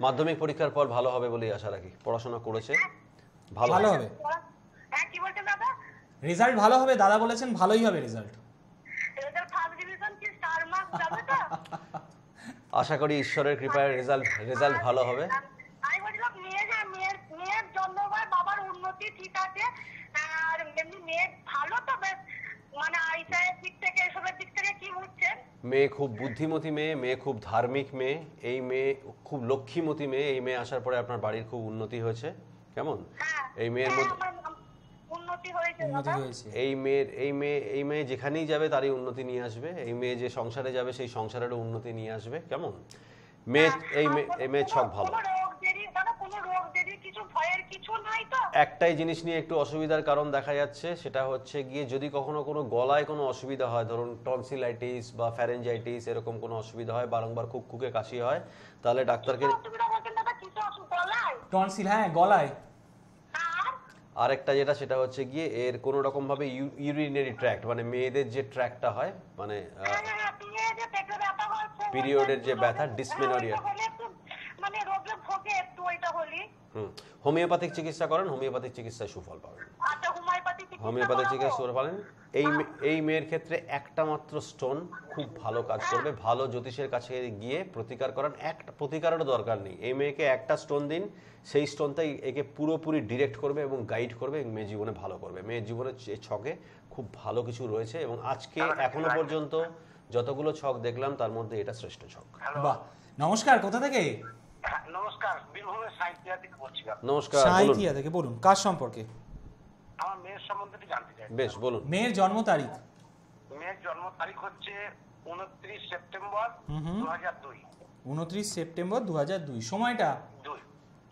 মাধ্যমিক পরীক্ষার পর ভালো হবে বলে আশা রাখি পড়াশোনা করেছে হ্যাঁ। ভালো হবে হ্যাঁ কি বলছেন দাদা রেজাল্ট ভালো হবে দাদা বলেছেন ভালোই হবে রেজাল্ট রেজাল্ট ফার্স্ট আশা করি ঈশ্বরের কৃপায় রেজাল্ট হ্যাঁ, রেজাল্ট ভালো হবে আমি বলছিলাম মেয়ে যে মেয়ের মেয়ের জন্মবার বাবার উন্নতি ঠিক আছে আর এমনি মেয়ে ভালো তো বেশ মানে আইসায়ের দিক থেকে এসবের দিক থেকে কি হচ্ছে মেয়ে খুব বুদ্ধিমতী মেয়ে মেয়ে খুব ধার্মিক মেয়ে এই মেয়ে খুব লক্ষ্মীমতী মেয়ে এই মেয়ে আসার পরে আপনার বাড়ির খুব উন্নতি হয়েছে কেমন হ্যাঁ, এই মেয়ের হ্যাঁ, মধ্যে উন্নতি হয়েছে এই মেয়ের এই মেয়ে এই মেয়ে যেখানেই যাবে তারই উন্নতি নিয়ে আসবে এই মেয়ে যে সংসারে যাবে সেই সংসারেরও উন্নতি নিয়ে আসবে কেমন মেয়ে এই হ্যাঁ, এই মেয়ে সব ভালো একটাই জিনিস নিয়ে একটু অসুবিধার কারণ দেখা যাচ্ছে সেটা হচ্ছে গিয়ে যদি কখনো কোনো গলায় কোনো অসুবিধা হয় ধরুন টনসিলাইটিস বা ফ্যারেঞ্জাইটিস এরকম কোনো অসুবিধা হয় বারংবার খুব খুকে কাশি হয় তাহলে ডাক্তারকে টনসিল হ্যাঁ গলায় আরেকটা যেটা সেটা হচ্ছে গিয়ে এর কোনো রকমভাবে ইউরিনারি ট্র্যাক্ট মানে মেয়েদের যে ট্র্যাকটা হয় মানে পিরিয়ডের যে ব্যথা ডিসমেনোরিয়া মানে রোগে ভোগে একটু ওইটা হলি হুম হোমিওপ্যাথিক চিকিৎসা করেন হোমিওপ্যাথিক চিকিৎসায় সুফল পাবেন আচ্ছা হোমিওপ্যাথিক চিকিৎসা হোমিওপ্যাথিক চিকিৎসা সুফল পাবেন এই এই মেয়ের ক্ষেত্রে একটা মাত্র স্টোন খুব ভালো কাজ করবে ভালো জ্যোতিষের কাছে গিয়ে প্রতিকার করার একটা প্রতিকারের দরকার নেই এই মেয়েকে একটা স্টোন দিন সেই স্টোনটাই একে পুরোপুরি ডিরেক্ট করবে এবং গাইড করবে মেয়ে জীবনে ভালো করবে মেয়ের জীবনে ছকে খুব ভালো কিছু রয়েছে এবং আজকে এখনো পর্যন্ত যতগুলো ছক দেখলাম তার মধ্যে এটা শ্রেষ্ঠ ছক বাহ নমস্কার কোথা থেকে হ্যাঁ, নমস্কার বীরভূমের সাইতিয়া থেকে বলছি নমস্কার সাইতিয়া থেকে বলুন কার সম্পর্কে আমার মেয়ের সম্বন্ধে জানতে চাই বেশ বলুন মেয়ের জন্ম তারিখ মেয়ের জন্ম তারিখ হচ্ছে উনত্রিশ সেপ্টেম্বর দু হাজার দুই উনত্রিশ সেপ্টেম্বর দু হাজার দুই সময়টা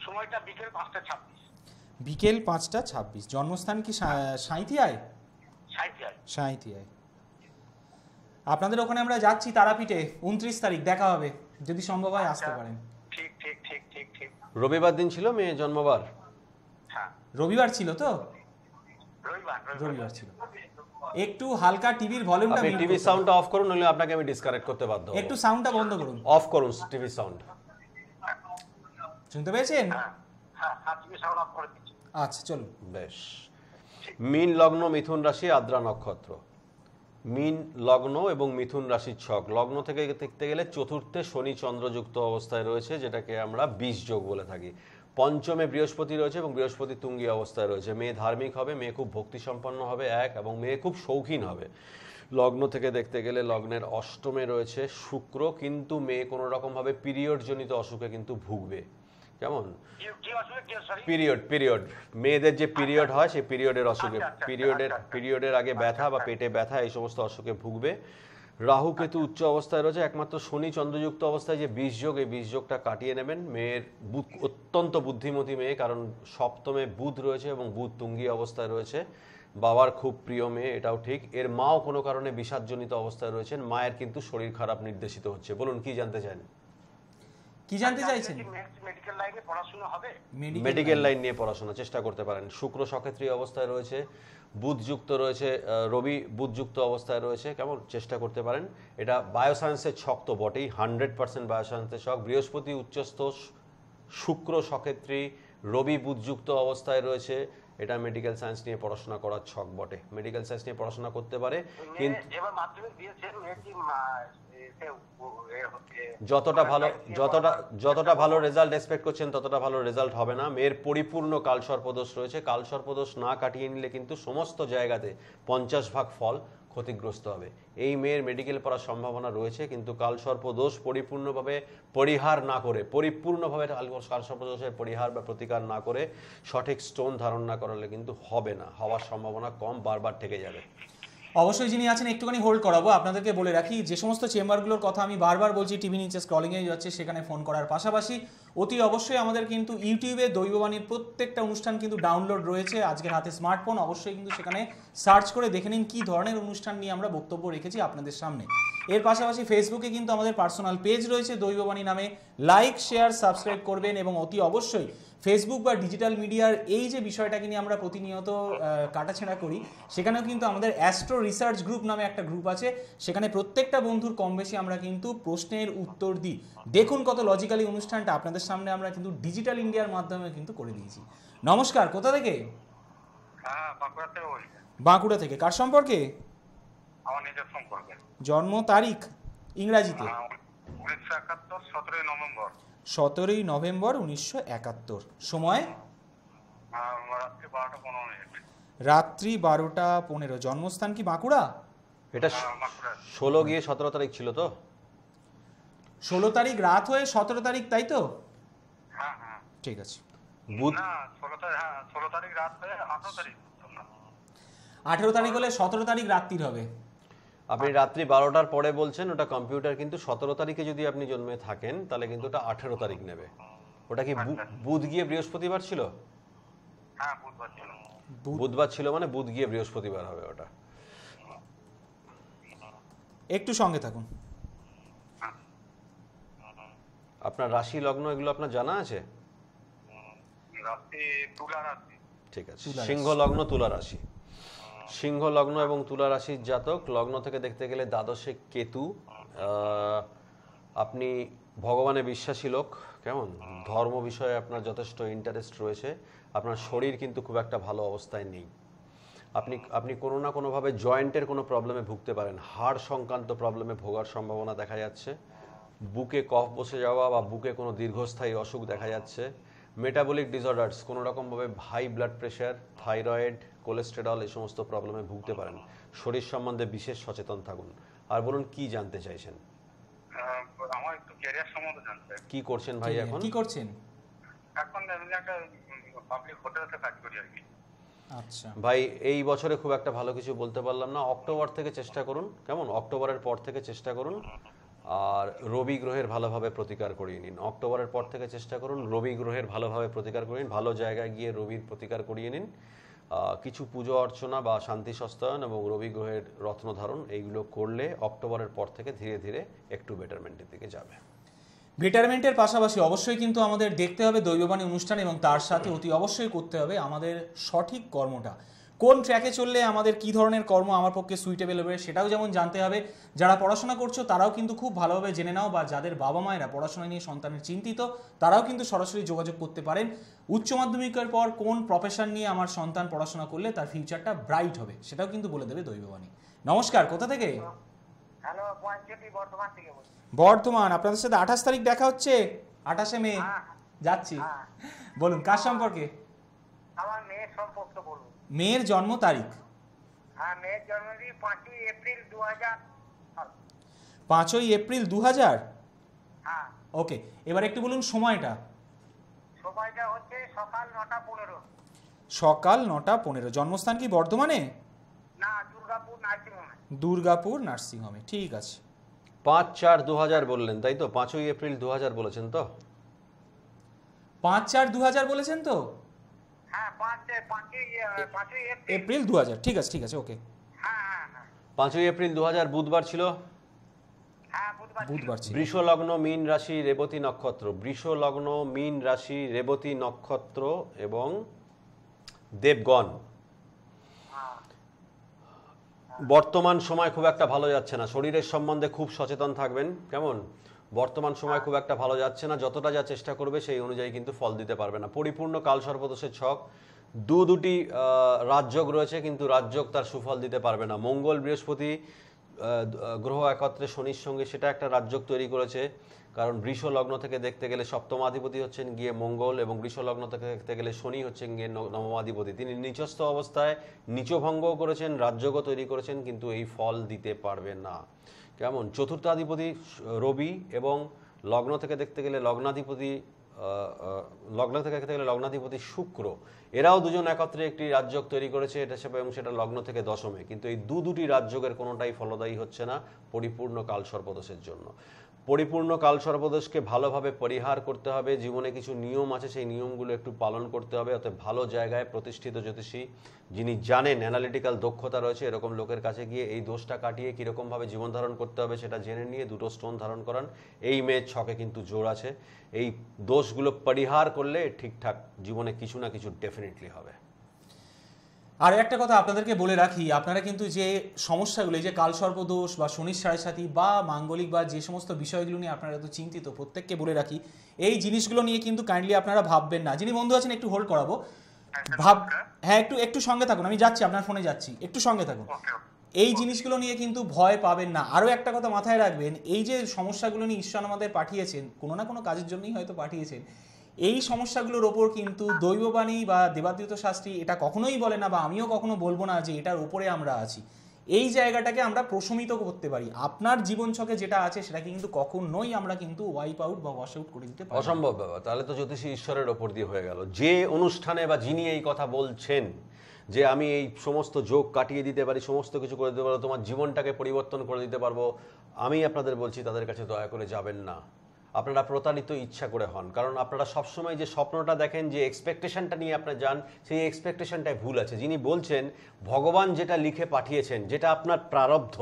সময়টা বিকেল পাঁচটা ছাব্বিশ বিকেল পাঁচটা ছাব্বিশ জন্মস্থান কি সাঁইথিয়ায় সাঁইথিয়ায় আপনাদের ওখানে আমরা যাচ্ছি তারাপীঠে উনত্রিশ তারিখ দেখা হবে যদি সম্ভব হয় আসতে আচ্ছা। পারেন ঠিক রবিবার দিন ছিল মেয়ে জন্মবার হ্যাঁ রবিবার ছিল তো রবিবার ছিল একটু হালকা টিভির ভলিউমটা আপনি টিভি সাউন্ডটা অফ করুন নইলে আপনাকে আমি ডিসকানেক্ট করতে বাধ্য একটু সাউন্ডটা বন্ধ করুন অফ করুন টিভি সাউন্ড শুনতে পেয়েছেন হ্যাঁ, হ্যাঁ, হ্যাঁ, আচ্ছা চলুন বেশ মিন লগ্ন মিথুন রাশি আদ্রা নক্ষত্র মিন লগ্ন এবং মিথুন রাশির ছক লগ্ন থেকে দেখতে গেলে চতুর্থে শনি চন্দ্রযুক্ত অবস্থায় রয়েছে যেটাকে আমরা বিষ যোগ বলে থাকি পঞ্চমে বৃহস্পতি রয়েছে এবং বৃহস্পতি তুঙ্গী অবস্থায় রয়েছে মেয়ে ধার্মিক হবে মেয়ে খুব ভক্তি সম্পন্ন হবে এক এবং মেয়ে খুব শৌখিন হবে লগ্ন থেকে দেখতে গেলে লগ্নের অষ্টমে রয়েছে শুক্র কিন্তু মেয়ে কোনো রকমভাবে পিরিয়ডজনিত অসুখে কিন্তু ভুগবে কেমন পিরিয়ড পিরিয়ড মেয়েদের যে পিরিয়ড হয় সেই পিরিয়ডের অসুখে আচ্ছা, আচ্ছা, পিরিয়ডের আচ্ছা, পিরিয়ডের আগে ব্যথা বা পেটে ব্যথা এই সমস্ত অসুখে ভুগবে রাহু কেতু উচ্চ অবস্থায় রয়েছে একমাত্র শনি চন্দ্রযুক্ত অবস্থায় যে যোগ এই যোগটা কাটিয়ে নেবেন মেয়ের অত্যন্ত বুদ্ধিমতী মেয়ে কারণ সপ্তমে বুধ রয়েছে এবং বুধ তুঙ্গী অবস্থায় রয়েছে বাবার খুব প্রিয় মেয়ে এটাও ঠিক এর মাও কোনো কারণে বিষাদজনিত অবস্থায় রয়েছেন মায়ের কিন্তু শরীর খারাপ নির্দেশিত হচ্ছে বলুন কি জানতে চান কি জানতে চাইছেন লাইনে পড়াশোনা মেডিকেল লাইন নিয়ে পড়াশোনা চেষ্টা করতে পারেন শুক্র সক্ষেত্রী অবস্থায় রয়েছে বুধযুক্ত রয়েছে রবি বুধযুক্ত অবস্থায় রয়েছে কেমন চেষ্টা করতে পারেন এটা বায়োসায়েন্সের ছক তো বটেই হান্ড্রেড পার্সেন্ট বায়োসায়েন্সের ছক বৃহস্পতি উচ্চস্থ শুক্র সক্ষেত্রী রবি বুধযুক্ত অবস্থায় রয়েছে এটা মেডিকেল সায়েন্স নিয়ে পড়াশোনা করার ছক বটে মেডিকেল সায়েন্স নিয়ে পড়াশোনা করতে পারে কিন্তু এবার মাধ্যমিক দিয়েছেন যতটা ভালো যতটা যতটা ভালো রেজাল্ট এক্সপেক্ট করছেন ততটা ভালো রেজাল্ট হবে না মেয়ের পরিপূর্ণ কাল সর্পদোষ রয়েছে কাল সর্পদোষ না কাটিয়ে নিলে কিন্তু সমস্ত জায়গাতে পঞ্চাশ ভাগ ফল ক্ষতিগ্রস্ত হবে এই মেয়ের মেডিকেল পড়ার সম্ভাবনা রয়েছে কিন্তু কালসর্পদোষ পরিপূর্ণভাবে পরিহার না করে পরিপূর্ণভাবে কালসর্পদোষের পরিহার বা প্রতিকার না করে সঠিক স্টোন ধারণ না করলে কিন্তু হবে না হওয়ার সম্ভাবনা কম বারবার থেকে যাবে অবশ্যই যিনি আছেন একটুখানি হোল্ড করাবো আপনাদেরকে বলে রাখি যে সমস্ত চেম্বারগুলোর কথা আমি বারবার বলছি টিভি নিচে স্ক্রলিংয়ে যাচ্ছে সেখানে ফোন করার পাশাপাশি অতি অবশ্যই আমাদের কিন্তু ইউটিউবে দৈববাণীর প্রত্যেকটা অনুষ্ঠান কিন্তু ডাউনলোড রয়েছে আজকের হাতে স্মার্টফোন অবশ্যই কিন্তু সেখানে সার্চ করে দেখে নিন কী ধরনের অনুষ্ঠান নিয়ে আমরা বক্তব্য রেখেছি আপনাদের সামনে এর পাশাপাশি ফেসবুকে কিন্তু আমাদের পার্সোনাল পেজ রয়েছে দৈববাণী নামে লাইক শেয়ার সাবস্ক্রাইব করবেন এবং অতি অবশ্যই ফেসবুক বা ডিজিটাল মিডিয়ার এই যে বিষয়টাকে নিয়ে আমরা প্রতিনিয়ত কাটাছেঁড়া করি সেখানেও কিন্তু আমাদের অ্যাস্ট্রো রিসার্চ গ্রুপ নামে একটা গ্রুপ আছে সেখানে প্রত্যেকটা বন্ধুর কম বেশি আমরা কিন্তু প্রশ্নের উত্তর দিই দেখুন কত লজিক্যালি অনুষ্ঠানটা আপনাদের সামনে আমরা কিন্তু ডিজিটাল ইন্ডিয়ার মাধ্যমে কিন্তু করে দিয়েছি নমস্কার কোথা থেকে হ্যাঁ, বাঁকুড়া থেকে কার সম্পর্কে আমার নিজের সম্পর্কে জন্ম তারিখ ইংরাজিতে সতেরোই নভেম্বর উনিশশো একাত্তর সময় রাত্রি বারোটা পনেরো জন্মস্থান কি বাঁকুড়া এটা হ্যাঁ, ষোলো গিয়ে সতেরো তারিখ ছিল তো ষোলো তারিখ রাত হয়ে সতেরো তারিখ তাই তো হ্যাঁ, হ্যাঁ। ঠিক আছে আঠেরো তারিখ হলে সতেরো তারিখ রাত্রির হবে আপনি রাত্রি বারোটার পরে বলছেন ওটা কম্পিউটার কিন্তু সতেরো তারিখে যদি আপনি জন্মে থাকেন তাহলে কিন্তু ওটা আঠেরো তারিখ নেবে ওটা কি বুধ গিয়ে বৃহস্পতিবার ছিল হ্যাঁ, বুধবার ছিল মানে বুধ গিয়ে বৃহস্পতিবার হবে ওটা একটু সঙ্গে থাকুন আপনার রাশি লগ্ন এগুলো আপনার জানা আছে ঠিক আছে সিংহ লগ্ন তুলা রাশি সিংহ লগ্ন এবং তুলা রাশির জাতক লগ্ন থেকে দেখতে গেলে দ্বাদশে কেতু আপনি ভগবানে বিশ্বাসী লোক কেমন ধর্ম বিষয়ে আপনার যথেষ্ট ইন্টারেস্ট রয়েছে আপনার শরীর কিন্তু খুব একটা ভালো অবস্থায় নেই আপনি আপনি কোনো না কোনোভাবে জয়েন্টের কোনো প্রবলেমে ভুগতে পারেন হাড় সংক্রান্ত প্রবলেমে ভোগার সম্ভাবনা দেখা যাচ্ছে বুকে কফ বসে যাওয়া বা বুকে কোনো দীর্ঘস্থায়ী অসুখ দেখা যাচ্ছে মেটাবলিক ডিসঅর্ডার্স কোনো রকমভাবে high blood pressure thyroid cholesterol এই সমস্ত প্রবলেমে ভুগতে পারেন শরীর সম্বন্ধে বিশেষ সচেতন থাকুন আর বলুন কি জানতে চাইছেন কি করছেন ভাই এখন কি করছেন এখন আচ্ছা। ভাই এই বছরে খুব একটা ভালো কিছু বলতে পারলাম না অক্টোবর থেকে চেষ্টা করুন কেমন অক্টোবরের পর থেকে চেষ্টা করুন আর রবি গ্রহের ভালোভাবে প্রতিকার করিয়ে নিন অক্টোবরের পর থেকে চেষ্টা করুন রবি গ্রহের ভালোভাবে প্রতিকার করিয়ে নিন ভালো জায়গায় গিয়ে রবির প্রতিকার করিয়ে নিন কিছু পুজো অর্চনা বা শান্তি সস্তায়ন এবং রবি গ্রহের রত্নধারণ এইগুলো করলে অক্টোবরের পর থেকে ধীরে ধীরে একটু বেটারমেন্টের দিকে যাবে বেটারমেন্টের পাশাপাশি অবশ্যই কিন্তু আমাদের দেখতে হবে দৈববাণী অনুষ্ঠান এবং তার সাথে অতি অবশ্যই করতে হবে আমাদের সঠিক কর্মটা কোন ট্র্যাকে চললে আমাদের কি ধরনের কর্ম আমার পক্ষে সুইটেবল হবে সেটাও যেমন জানতে হবে যারা পড়াশোনা করছো তারাও কিন্তু খুব ভালোভাবে জেনে নাও বা যাদের বাবা মায়েরা পড়াশোনা নিয়ে সন্তানের চিন্তিত তারাও কিন্তু সরাসরি যোগাযোগ করতে পারেন উচ্চ মাধ্যমিকের পর কোন প্রফেশন নিয়ে আমার সন্তান পড়াশোনা করলে তার ফিউচারটা ব্রাইট হবে সেটাও কিন্তু বলে দেবে দৈববাণী নমস্কার কোথা থেকে বর্ধমান আপনাদের সাথে আঠাশ তারিখ দেখা হচ্ছে আঠাশে মে হ্যাঁ। যাচ্ছি হ্যাঁ। বলুন কার সম্পর্কে আমার মেয়ের বলুন মেয়ের জন্ম তারিখ হ্যাঁ, মেয়ের পাঁচই এপ্রিল দু হাজার পাঁচই এপ্রিল দু হাজার হ্যাঁ। ওকে এবার একটু বলুন সময়টা সময়টা হচ্ছে সকাল নটা পনেরো সকাল নটা পনেরো জন্মস্থান কি বর্ধমানে না দুর্গাপুর নার্সিংহোমে ঠিক আছে পাঁচ চার দু হাজার বললেন তাই তো পাঁচই এপ্রিল দু হাজার বলেছেন তো পাঁচ চার দু হাজার বলেছেন তো হ্যাঁ, এপ্রিল দু হাজার ঠিক আছে ঠিক আছে ওকে হ্যাঁ, হ্যাঁ, পাঁচই এপ্রিল দু হাজার বুধবার ছিল বৃষ লগ্ন মীন রাশি রেবতী নক্ষত্র মীন রাশি রেবতী নক্ষত্র এবং দেবগণ বর্তমান সময় খুব একটা ভালো যাচ্ছে না শরীরের সম্বন্ধে খুব সচেতন থাকবেন কেমন বর্তমান সময় খুব একটা ভালো যাচ্ছে না যতটা যা চেষ্টা করবে সেই অনুযায়ী কিন্তু ফল দিতে পারবে না পরিপূর্ণ কাল সর্বদোষের ছক দু দুটি রাজযোগ রয়েছে কিন্তু রাজযোগ তার সুফল দিতে পারবে না মঙ্গল বৃহস্পতি গ্রহ একত্রে শনির সঙ্গে সেটা একটা রাজযোগ তৈরি করেছে কারণ বৃষ লগ্ন থেকে দেখতে গেলে সপ্তমাধিপতি হচ্ছেন গিয়ে মঙ্গল এবং বৃষ লগ্ন থেকে দেখতে গেলে শনি হচ্ছেন গিয়ে নবমাধিপতি তিনি নিচস্থ অবস্থায় নিচভঙ্গও করেছেন রাজযোগও তৈরি করেছেন কিন্তু এই ফল দিতে পারবে না কেমন চতুর্থাধিপতি রবি এবং লগ্ন থেকে দেখতে গেলে লগ্নাধিপতি লগ্ন থেকে দেখতে গেলে লগ্নাধিপতি শুক্র এরাও দুজন একত্রে একটি রাজযোগ তৈরি করেছে এটা সেবা এবং সেটা লগ্ন থেকে দশমে কিন্তু এই দু দুটি রাজযোগের কোনোটাই ফলদায়ী হচ্ছে না পরিপূর্ণ কাল সর্বদোষের জন্য পরিপূর্ণ কাল সর্বদোষকে ভালোভাবে পরিহার করতে হবে জীবনে কিছু নিয়ম আছে সেই নিয়মগুলো একটু পালন করতে হবে অর্থাৎ ভালো জায়গায় প্রতিষ্ঠিত জ্যোতিষী যিনি জানেন অ্যানালিটিক্যাল দক্ষতা রয়েছে এরকম লোকের কাছে গিয়ে এই দোষটা কাটিয়ে কীরকমভাবে জীবন ধারণ করতে হবে সেটা জেনে নিয়ে দুটো স্টোন ধারণ করান এই মেয়ের ছকে কিন্তু জোর আছে এই দোষগুলো পরিহার করলে ঠিকঠাক জীবনে কিছু না কিছু ডেফিনেটলি হবে আর একটা কথা আপনাদেরকে বলে রাখি আপনারা কিন্তু যে সমস্যাগুলো যে কালসর্পদোষ বা শনির সাড়ে সাথে বা মাঙ্গলিক বা যে সমস্ত বিষয়গুলো নিয়ে আপনারা এত চিন্তিত প্রত্যেককে বলে রাখি এই জিনিসগুলো নিয়ে কিন্তু কাইন্ডলি আপনারা ভাববেন না যিনি বন্ধু আছেন একটু হোল্ড করাবো হ্যাঁ, ভাব হ্যাঁ একটু একটু সঙ্গে থাকুন আমি যাচ্ছি আপনার ফোনে যাচ্ছি একটু সঙ্গে থাকুন এই জিনিসগুলো নিয়ে কিন্তু ভয় পাবেন না আরও একটা কথা মাথায় রাখবেন এই যে সমস্যাগুলো নিয়ে ঈশ্বর আমাদের পাঠিয়েছেন কোনো না কোনো কাজের জন্যই হয়তো পাঠিয়েছেন এই সমস্যাগুলোর ওপর কিন্তু দৈববাণী বা দেবাদ্যুত শাস্ত্রী এটা কখনোই বলে না বা আমিও কখনো বলবো না যে এটার উপরে আমরা আছি এই জায়গাটাকে আমরা প্রশমিত করতে পারি আপনার জীবন ছকে যেটা আছে সেটাকে কিন্তু কখনোই আমরা কিন্তু ওয়াইপ আউট বা ওয়াশ আউট করে দিতে পারি অসম্ভব বাবা তাহলে তো জ্যোতিষী ঈশ্বরের ওপর দিয়ে হয়ে গেল যে অনুষ্ঠানে বা যিনি এই কথা বলছেন যে আমি এই সমস্ত যোগ কাটিয়ে দিতে পারি সমস্ত কিছু করে দিতে পারবো তোমার জীবনটাকে পরিবর্তন করে দিতে পারবো আমি আপনাদের বলছি তাদের কাছে দয়া করে যাবেন না আপনারা প্রতারিত ইচ্ছা করে হন কারণ আপনারা সবসময় যে স্বপ্নটা দেখেন যে এক্সপেকটেশনটা নিয়ে আপনার যান সেই এক্সপেকটেশনটাই ভুল আছে যিনি বলছেন ভগবান যেটা লিখে পাঠিয়েছেন যেটা আপনার প্রারব্ধ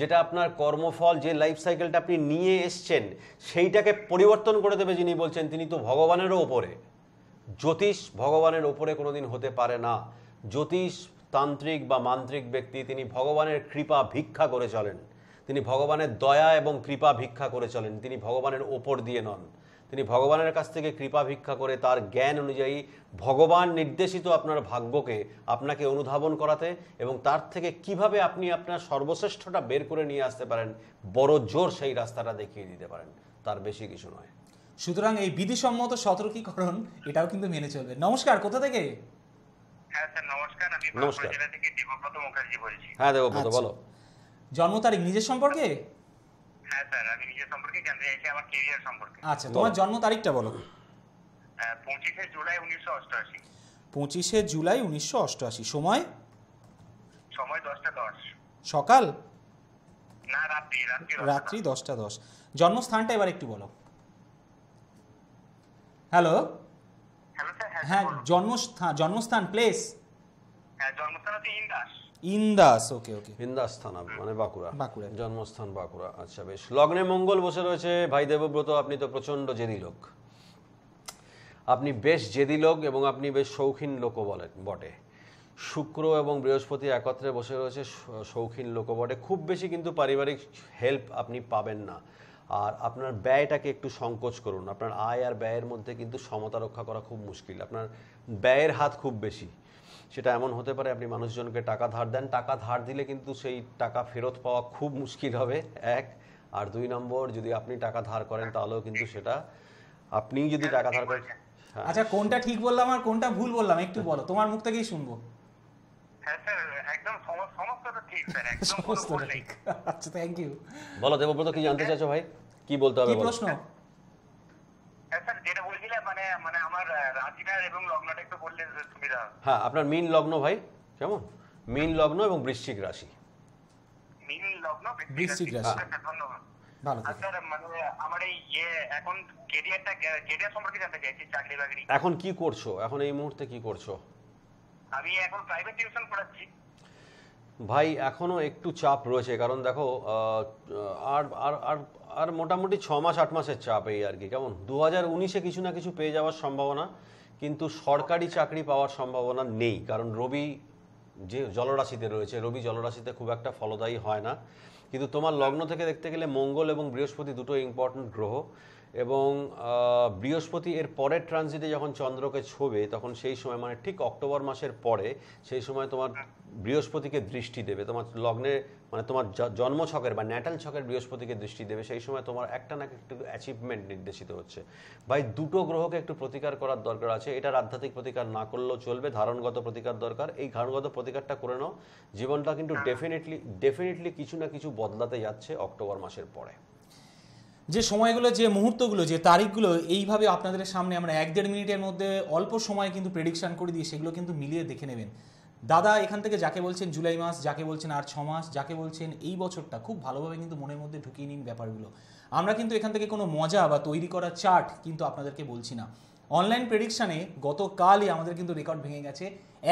যেটা আপনার কর্মফল যে লাইফ সাইকেলটা আপনি নিয়ে এসছেন সেইটাকে পরিবর্তন করে দেবে যিনি বলছেন তিনি তো ভগবানেরও ওপরে জ্যোতিষ ভগবানের ওপরে কোনোদিন হতে পারে না জ্যোতিষ তান্ত্রিক বা মান্ত্রিক ব্যক্তি তিনি ভগবানের কৃপা ভিক্ষা করে চলেন তিনি ভগবানের দয়া এবং কৃপা ভিক্ষা করে চলেন তিনি ভগবানের ওপর দিয়ে নন তিনি ভগবানের কাছ থেকে কৃপা ভিক্ষা করে তার জ্ঞান অনুযায়ী ভগবান নির্দেশিত আপনার ভাগ্যকে আপনাকে অনুধাবন করাতে এবং তার থেকে কিভাবে আপনি আপনার সর্বশ্রেষ্ঠটা বের করে নিয়ে আসতে পারেন বড় জোর সেই রাস্তাটা দেখিয়ে দিতে পারেন তার বেশি কিছু নয় সুতরাং এই বিধিসম্মত সতর্কীকরণ এটাও কিন্তু মেনে চলবে নমস্কার কোথা থেকে হ্যাঁ স্যার নমস্কার আমি থেকে দেবব্রত মুখার্জি বলছি হ্যাঁ দেবব্রত আচ্ছা। বলো জন্ম তারিখ নিজের সম্পর্কে হ্যাঁ স্যার আমি নিজের সম্পর্কে জানতে চাইছি আমার ক্যারিয়ার সম্পর্কে আচ্ছা তোমার জন্ম তারিখটা বলো হ্যাঁ, পঁচিশে জুলাই উনিশশো অষ্টআশি পঁচিশে জুলাই উনিশশো অষ্টআশি সময় সময় দশটা দশ সকাল না রাত্রি রাত্রি দশটা দশ জন্মস্থানটা এবার একটু বলো হ্যালো হ্যাঁ, হ্যাঁ জন্মস্থান জন্মস্থান প্লেস হ্যাঁ জন্মস্থান হচ্ছে ইন্দাস ইন্দাস ওকে ওকে ইন্দাস থানা মানে বাঁকুড়া বাঁকুড়া জন্মস্থান বাঁকুড়া আচ্ছা বেশ লগ্নে মঙ্গল বসে রয়েছে ভাই দেবব্রত আপনি তো প্রচন্ড জেদি লোক আপনি বেশ জেদি লোক এবং আপনি বেশ শৌখিন লোকও বলেন বটে শুক্র এবং বৃহস্পতি একত্রে বসে রয়েছে শৌখিন লোকও বটে খুব বেশি কিন্তু পারিবারিক হেল্প আপনি পাবেন না আর আপনার ব্যয়টাকে একটু সংকোচ করুন আপনার আয় আর ব্যয়ের মধ্যে কিন্তু সমতা রক্ষা করা খুব মুশকিল আপনার ব্যয়ের হাত খুব বেশি সেটা এমন হতে পারে আপনি মানুষজনকে টাকা ধার দেন টাকা ধার দিলে কিন্তু সেই টাকা ফেরত পাওয়া খুব মুশকিল হবে এক আর দুই নম্বর যদি আপনি টাকা ধার করেন তাহলেও কিন্তু সেটা আপনি যদি টাকা ধার করেন হ্যাঁ। আচ্ছা কোনটা ঠিক বললাম আর কোনটা ভুল বললাম একটু বলো তোমার মুখ থেকেই শুনবো হ্যাঁ, স্যার একদম একদম ঠিক ঠিক আচ্ছা ইউ বলো দেবব্রত কি জানতে হ্যাঁ। চাইছো ভাই কি বলতে হবে কি প্রশ্ন হ্যাঁ, মানে, মানে হ্যাঁ আপনার মিন লগ্ন ভাই কেমন মিন লগ্ন এবং বৃশ্চিক রাশি আচ্ছা, মানে, ইয়ে, এখন কি করছো এখন এই মুহূর্তে কি করছো আমি এখন প্রাইভেট টিউশন পড়াচ্ছি ভাই এখনো একটু চাপ রয়েছে কারণ দেখো আর আর আর আর মোটামুটি ছ মাস আট মাসের চাপ এই আর কি কেমন দু হাজার উনিশে কিছু না কিছু পেয়ে যাওয়ার সম্ভাবনা কিন্তু সরকারি চাকরি পাওয়ার সম্ভাবনা নেই কারণ রবি যে জলরাশিতে রয়েছে রবি জলরাশিতে খুব একটা ফলদায়ী হয় না কিন্তু তোমার লগ্ন থেকে দেখতে গেলে মঙ্গল এবং বৃহস্পতি দুটো ইম্পর্ট্যান্ট গ্রহ এবং বৃহস্পতি এর পরের ট্রানজিটে যখন চন্দ্রকে ছবে তখন সেই সময় মানে ঠিক অক্টোবর মাসের পরে সেই সময় তোমার বৃহস্পতিকে দৃষ্টি দেবে তোমার লগ্নে মানে তোমার জন্ম ছকের বা ন্যাটাল ছকের বৃহস্পতিকে দৃষ্টি দেবে সেই সময় তোমার একটা না একটু অ্যাচিভমেন্ট নির্দেশিত হচ্ছে ভাই দুটো গ্রহকে একটু প্রতিকার করার দরকার আছে এটার আধ্যাত্মিক প্রতিকার না করলেও চলবে ধারণগত প্রতিকার দরকার এই ধারণগত প্রতিকারটা করে নাও জীবনটা কিন্তু ডেফিনেটলি হ্যাঁ। ডেফিনেটলি কিছু না কিছু বদলাতে যাচ্ছে অক্টোবর মাসের পরে যে সময়গুলো যে মুহূর্তগুলো যে তারিখগুলো এইভাবে আপনাদের সামনে আমরা এক দেড় মিনিটের মধ্যে অল্প সময় কিন্তু প্রেডিকশান করে দিয়ে সেগুলো কিন্তু মিলিয়ে দেখে নেবেন দাদা এখান থেকে যাকে বলছেন জুলাই মাস যাকে বলছেন আর ছ মাস যাকে বলছেন এই বছরটা খুব ভালোভাবে কিন্তু মনের মধ্যে ঢুকিয়ে নিন ব্যাপারগুলো আমরা কিন্তু এখান থেকে কোনো মজা বা তৈরি করা চার্ট কিন্তু আপনাদেরকে বলছি না অনলাইন প্রেডিকশানে গতকালই আমাদের কিন্তু রেকর্ড ভেঙে গেছে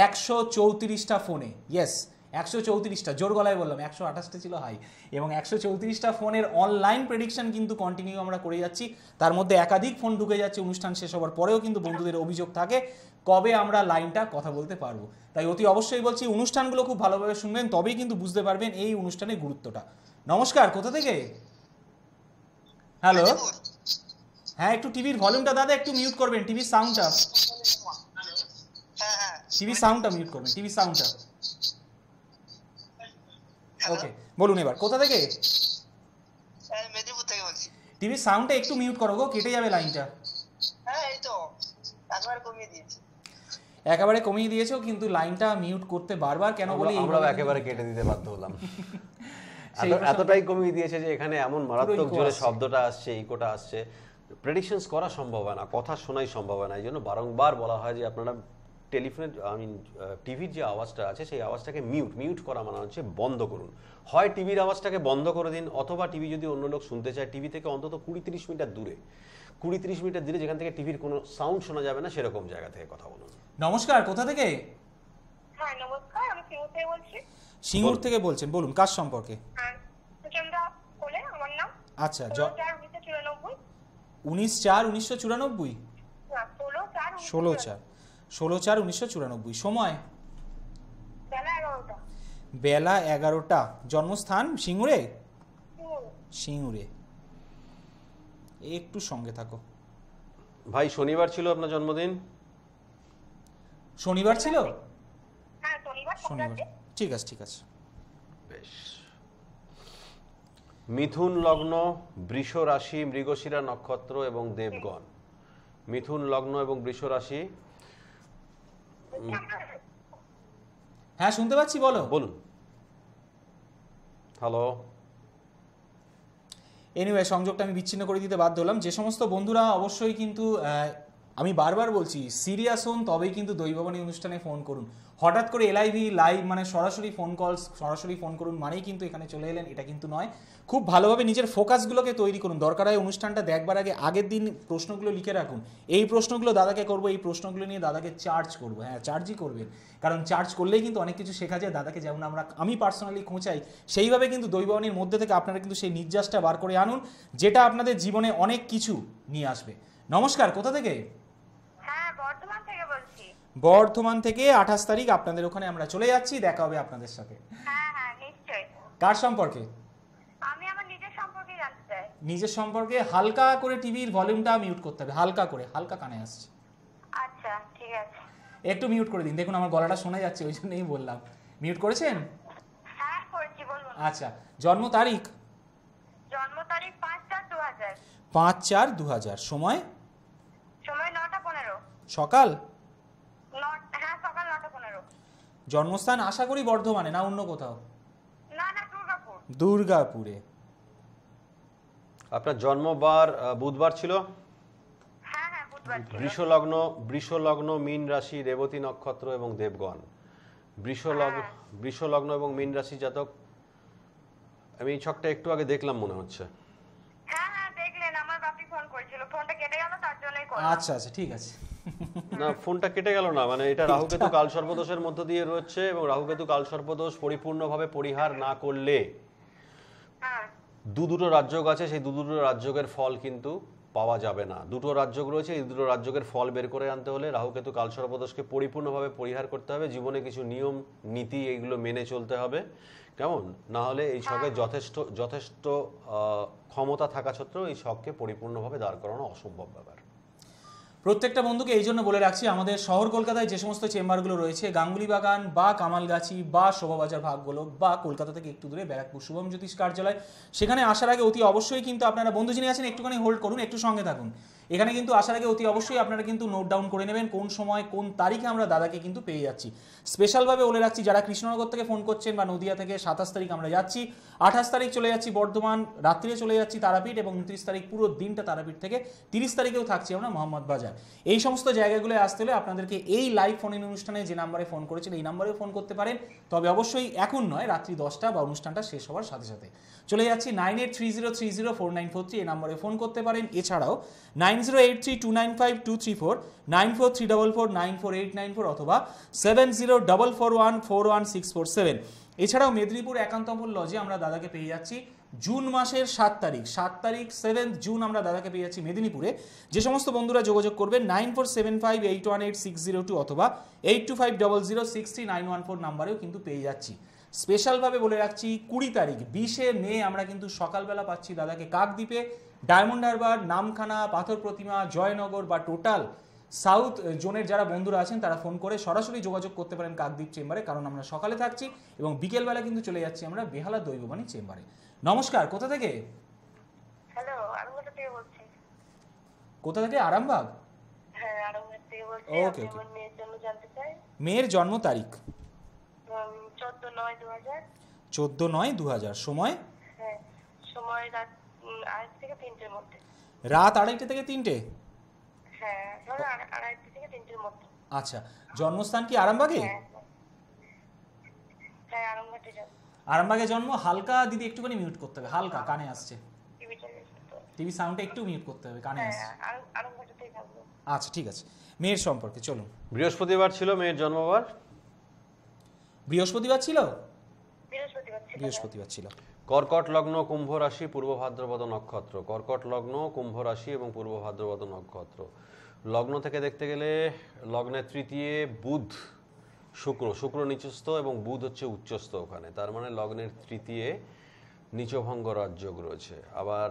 একশো চৌত্রিশটা ফোনে ইয়েস একশো চৌত্রিশটা জোর গলায় বললাম একশো আঠাশটা ছিল হাই এবং একশো চৌত্রিশটা ফোনের অনলাইন প্রেডিকশন কিন্তু কন্টিনিউ আমরা করে যাচ্ছি তার মধ্যে একাধিক ফোন ঢুকে যাচ্ছে অনুষ্ঠান শেষ হওয়ার পরেও কিন্তু বন্ধুদের অভিযোগ থাকে কবে আমরা লাইনটা কথা বলতে পারবো তাই অতি অবশ্যই বলছি অনুষ্ঠানগুলো খুব ভালোভাবে শুনবেন তবেই কিন্তু বুঝতে পারবেন এই অনুষ্ঠানের গুরুত্বটা নমস্কার কোথা থেকে হ্যালো হ্যাঁ একটু টিভির ভলিউমটা দাদা একটু মিউট করবেন টিভির সাউন্ডটা হ্যাঁ, হ্যাঁ। টিভির সাউন্ডটা মিউট করবেন টিভির সাউন্ডটা ওকে বলুন এবার কোথা থেকে স্যার সাউন্ডটা একটু মিউট করো গো কেটে যাবে লাইনটা হ্যাঁ, একেবারে কমিয়ে দিয়েছো কিন্তু লাইনটা মিউট করতে বারবার কেন বলি আমরা একেবারে কেটে দিতে বাধ্য হলাম এতটাই কমিয়ে দিয়েছে যে এখানে এমন মারাত্মক জোরে শব্দটা আসছে ইকোটা আসছে প্রেডিকশনস করা সম্ভব হয় না কথা শোনাই সম্ভব হয় না এই জন্য বারংবার বলা হয় যে আপনারা টেলিফোনের আই মিন টিভির যে আওয়াজটা আছে সেই আওয়াজটাকে মিউট মিউট করা মানে হচ্ছে বন্ধ করুন হয় টিভির আওয়াজটাকে বন্ধ করে দিন অথবা টিভি যদি অন্য লোক শুনতে চায় টিভি থেকে অন্তত কুড়ি তিরিশ মিটার দূরে কুড়ি তিরিশ মিটার দূরে যেখান থেকে টিভির কোনো সাউন্ড শোনা যাবে না সেরকম জায়গা থেকে কথা বলুন নমস্কার কোথা থেকে হ্যাঁ নমস্কার আমি সিঙ্গুর থেকে বলছি সিঙ্গুর থেকে বলছেন বলুন কাজ সম্পর্কে হ্যাঁ, আচ্ছা উনিশ চার উনিশশো চুরানব্বই হ্যাঁ, ষোলো চার ষোলো চার উনিশশো চুরানব্বই সময় বেলা এগারোটা জন্মস্থান সিঙ্গুরে সিঙ্গুরে একটু সঙ্গে থাকো ভাই শনিবার ছিল আপনার জন্মদিন শনিবার ছিল হ্যাঁ, শনিবার ঠিক আছে ঠিক আছে বেশ মিথুন লগ্ন বৃষ রাশি মৃগশিরা নক্ষত্র এবং দেবগণ মিথুন লগ্ন এবং বৃষ রাশি হ্যাঁ শুনতে পাচ্ছি বলো বলুন হ্যালো এনিওয়ে সংযোগটা আমি বিচ্ছিন্ন করে দিতে বাধ্য হলাম যে সমস্ত বন্ধুরা অবশ্যই কিন্তু আমি বারবার বলছি সিরিয়াস হন তবেই কিন্তু দৈববাণী অনুষ্ঠানে ফোন করুন হঠাৎ করে এলআইভি লাইভ মানে সরাসরি ফোন কল সরাসরি ফোন করুন মানেই কিন্তু এখানে চলে এলেন এটা কিন্তু নয় খুব ভালোভাবে নিজের ফোকাসগুলোকে তৈরি করুন দরকার হয় অনুষ্ঠানটা দেখবার আগে আগের দিন প্রশ্নগুলো লিখে রাখুন এই প্রশ্নগুলো দাদাকে করব এই প্রশ্নগুলো নিয়ে দাদাকে চার্জ করব হ্যাঁ চার্জই করবেন কারণ চার্জ করলেই কিন্তু অনেক কিছু শেখা যায় দাদাকে যেমন আমরা আমি পার্সোনালি খোঁচাই সেইভাবে কিন্তু দৈববাণীর মধ্যে থেকে আপনারা কিন্তু সেই নির্যাসটা বার করে আনুন যেটা আপনাদের জীবনে অনেক কিছু নিয়ে আসবে নমস্কার কোথা থেকে বর্ধমান থেকে আঠাশ তারিখ আপনাদের ওখানে আমরা চলে যাচ্ছি দেখা হবে আপনাদের সাথে হ্যাঁ, হ্যাঁ, কার সম্পর্কে নিজের সম্পর্কে হালকা করে টিভির ভলিউমটা মিউট করতে হবে হালকা করে হালকা কানে আসছে আচ্ছা ঠিক আছে একটু মিউট করে দিন দেখুন আমার গলাটা শোনা যাচ্ছে ওই জন্যই বললাম মিউট করেছেন হ্যাঁ, আচ্ছা জন্ম তারিখ জন্ম তারিখ পাঁচ চার দু হাজার সময় সময় নটা পনেরো সকাল জন্মস্থান আশা করি বর্ধমানে না অন্য কোথাও দুর্গাপুরে আপনার জন্মবার হ্যাঁ, হ্যাঁ, বুধবার ছিল বৃষলগ্ন বৃষলগ্ন মীন রাশি রেবতী নক্ষত্র এবং দেবগণ বৃষলগ্ন হ্যাঁ। বৃষলগ্ন এবং মীন রাশি জাতক আমি এই ছকটা একটু আগে দেখলাম মনে হচ্ছে আচ্ছা আচ্ছা ঠিক আছে না ফোনটা কেটে গেল না মানে এটা রাহুকেতু কাল সর্বদোষের মধ্য দিয়ে রয়েছে এবং রাহুকেতু কাল সর্বদোষ পরিপূর্ণভাবে পরিহার না করলে দু দুটো রাজ্যোগ আছে সেই দু দুটো রাজ্যোগের ফল কিন্তু পাওয়া যাবে না দুটো রাজ্যোগ রয়েছে এই দুটো রাজ্যোগের ফল বের করে আনতে হলে রাহুকেতু কাল সর্পদোষকে পরিপূর্ণভাবে পরিহার করতে হবে জীবনে কিছু নিয়ম নীতি এইগুলো মেনে চলতে হবে কেমন না হলে এই ছকে যথেষ্ট যথেষ্ট ক্ষমতা থাকা সত্ত্বেও এই শখকে পরিপূর্ণভাবে দাঁড় করানো অসম্ভব ব্যাপার প্রত্যেকটা বন্ধুকে এই জন্য বলে রাখছি আমাদের শহর কলকাতায় যে সমস্ত চেম্বারগুলো রয়েছে গাঙ্গুলি বাগান বা কামালগাছি বা শোভাবাজার ভাগগুলো বা কলকাতা থেকে একটু দূরে ব্যারাকপুর শুভম জ্যোতিষ কার্যালয় সেখানে আসার আগে অতি অবশ্যই কিন্তু আপনারা বন্ধু যিনি আছেন একটুখানি হোল্ড করুন একটু সঙ্গে থাকুন এখানে কিন্তু আসার আগে অতি অবশ্যই আপনারা কিন্তু নোট ডাউন করে নেবেন কোন সময় কোন তারিখে আমরা দাদাকে কিন্তু পেয়ে যাচ্ছি স্পেশালভাবে বলে রাখছি যারা কৃষ্ণনগর থেকে ফোন করছেন বা নদিয়া থেকে সাতাশ তারিখ আমরা যাচ্ছি আঠাশ তারিখ চলে যাচ্ছি বর্ধমান রাত্রিরে চলে যাচ্ছি তারাপীঠ এবং উনত্রিশ তারিখ পুরো দিনটা তারাপীঠ থেকে তিরিশ তারিখেও থাকছি আমরা মোহাম্মদ বাজার এই সমস্ত জায়গাগুলোয় আসতে হলে আপনাদেরকে এই লাইভ ফোন অনুষ্ঠানে যে নাম্বারে ফোন করেছেন এই নাম্বারেও ফোন করতে পারেন তবে অবশ্যই এখন নয় রাত্রি দশটা বা অনুষ্ঠানটা শেষ হওয়ার সাথে সাথে চলে যাচ্ছি nine eight three zero three zero four nine four three এই নাম্বারে ফোন করতে পারেন এছাড়াও nine nine zero eight three two nine five two three four nine four three double four nine four eight nine four অথবা seven zero double four one four one six four seven এছাড়াও মেদিনীপুর একান্তপুর লজে আমরা দাদাকে পেয়ে যাচ্ছি জুন মাসের সাত তারিখ সাত তারিখ সেভেন্থ জুন আমরা দাদাকে পেয়ে যাচ্ছি মেদিনীপুরে যে সমস্ত বন্ধুরা যোগাযোগ করবেন nine four seven five eight one eight six zero two অথবা eight two five double zero six three nine one four নাম্বারেও কিন্তু পেয়ে যাচ্ছি স্পেশালভাবে বলে রাখছি কুড়ি তারিখ বিশে মে আমরা কিন্তু সকালবেলা পাচ্ছি দাদাকে কাকদ্বীপে ডায়মন্ড হারবার নামখানা পাথর প্রতিমা জয়নগর বা টোটাল সাউথ জোনের যারা বন্ধুরা আছেন তারা ফোন করে সরাসরি যোগাযোগ করতে পারেন কাকদ্বীপ চেম্বারে কারণ আমরা সকালে থাকছি এবং বিকেলবেলা কিন্তু চলে যাচ্ছি আমরা বেহালা দৈববাণী চেম্বারে নমস্কার কোথা থেকে হ্যালো কোথা থেকে আরামবাগ হ্যাঁ ওকে ওকে মেয়ের জন্ম তারিখ 14 9 2000 14 সময় হ্যাঁ, সময় রাত রাত আড়াইটে থেকে তিনটে হ্যাঁ, আচ্ছা জন্মস্থান কি আরামবাগে হ্যাঁ, হ্যাঁ, আরামবাগে আরামবাগে জন্ম হালকা দিদি একটুখানি মিউট করতে হবে হালকা কানে আসছে টিভি সাউন্ডটা একটু মিউট করতে হবে কানে আসছে আচ্ছা ঠিক আছে মেয়ের সম্পর্কে চলুন বৃহস্পতিবার ছিল মেয়ের জন্মবার বৃহস্পতিবার ছিল বৃহস্পতিবার ছিল কর্কট লগ্ন কুম্ভ রাশি পূর্ব ভাদ্রপদ নক্ষত্র কর্কট লগ্ন কুম্ভ রাশি এবং পূর্ব ভাদ্রপদ নক্ষত্র লগ্ন থেকে দেখতে গেলে লগ্নের তৃতীয় বুধ শুক্র শুক্র নিচস্থ এবং বুধ হচ্ছে উচ্চস্থ ওখানে তার মানে লগ্নের তৃতীয় নিচভঙ্গ রাজযোগ রয়েছে আবার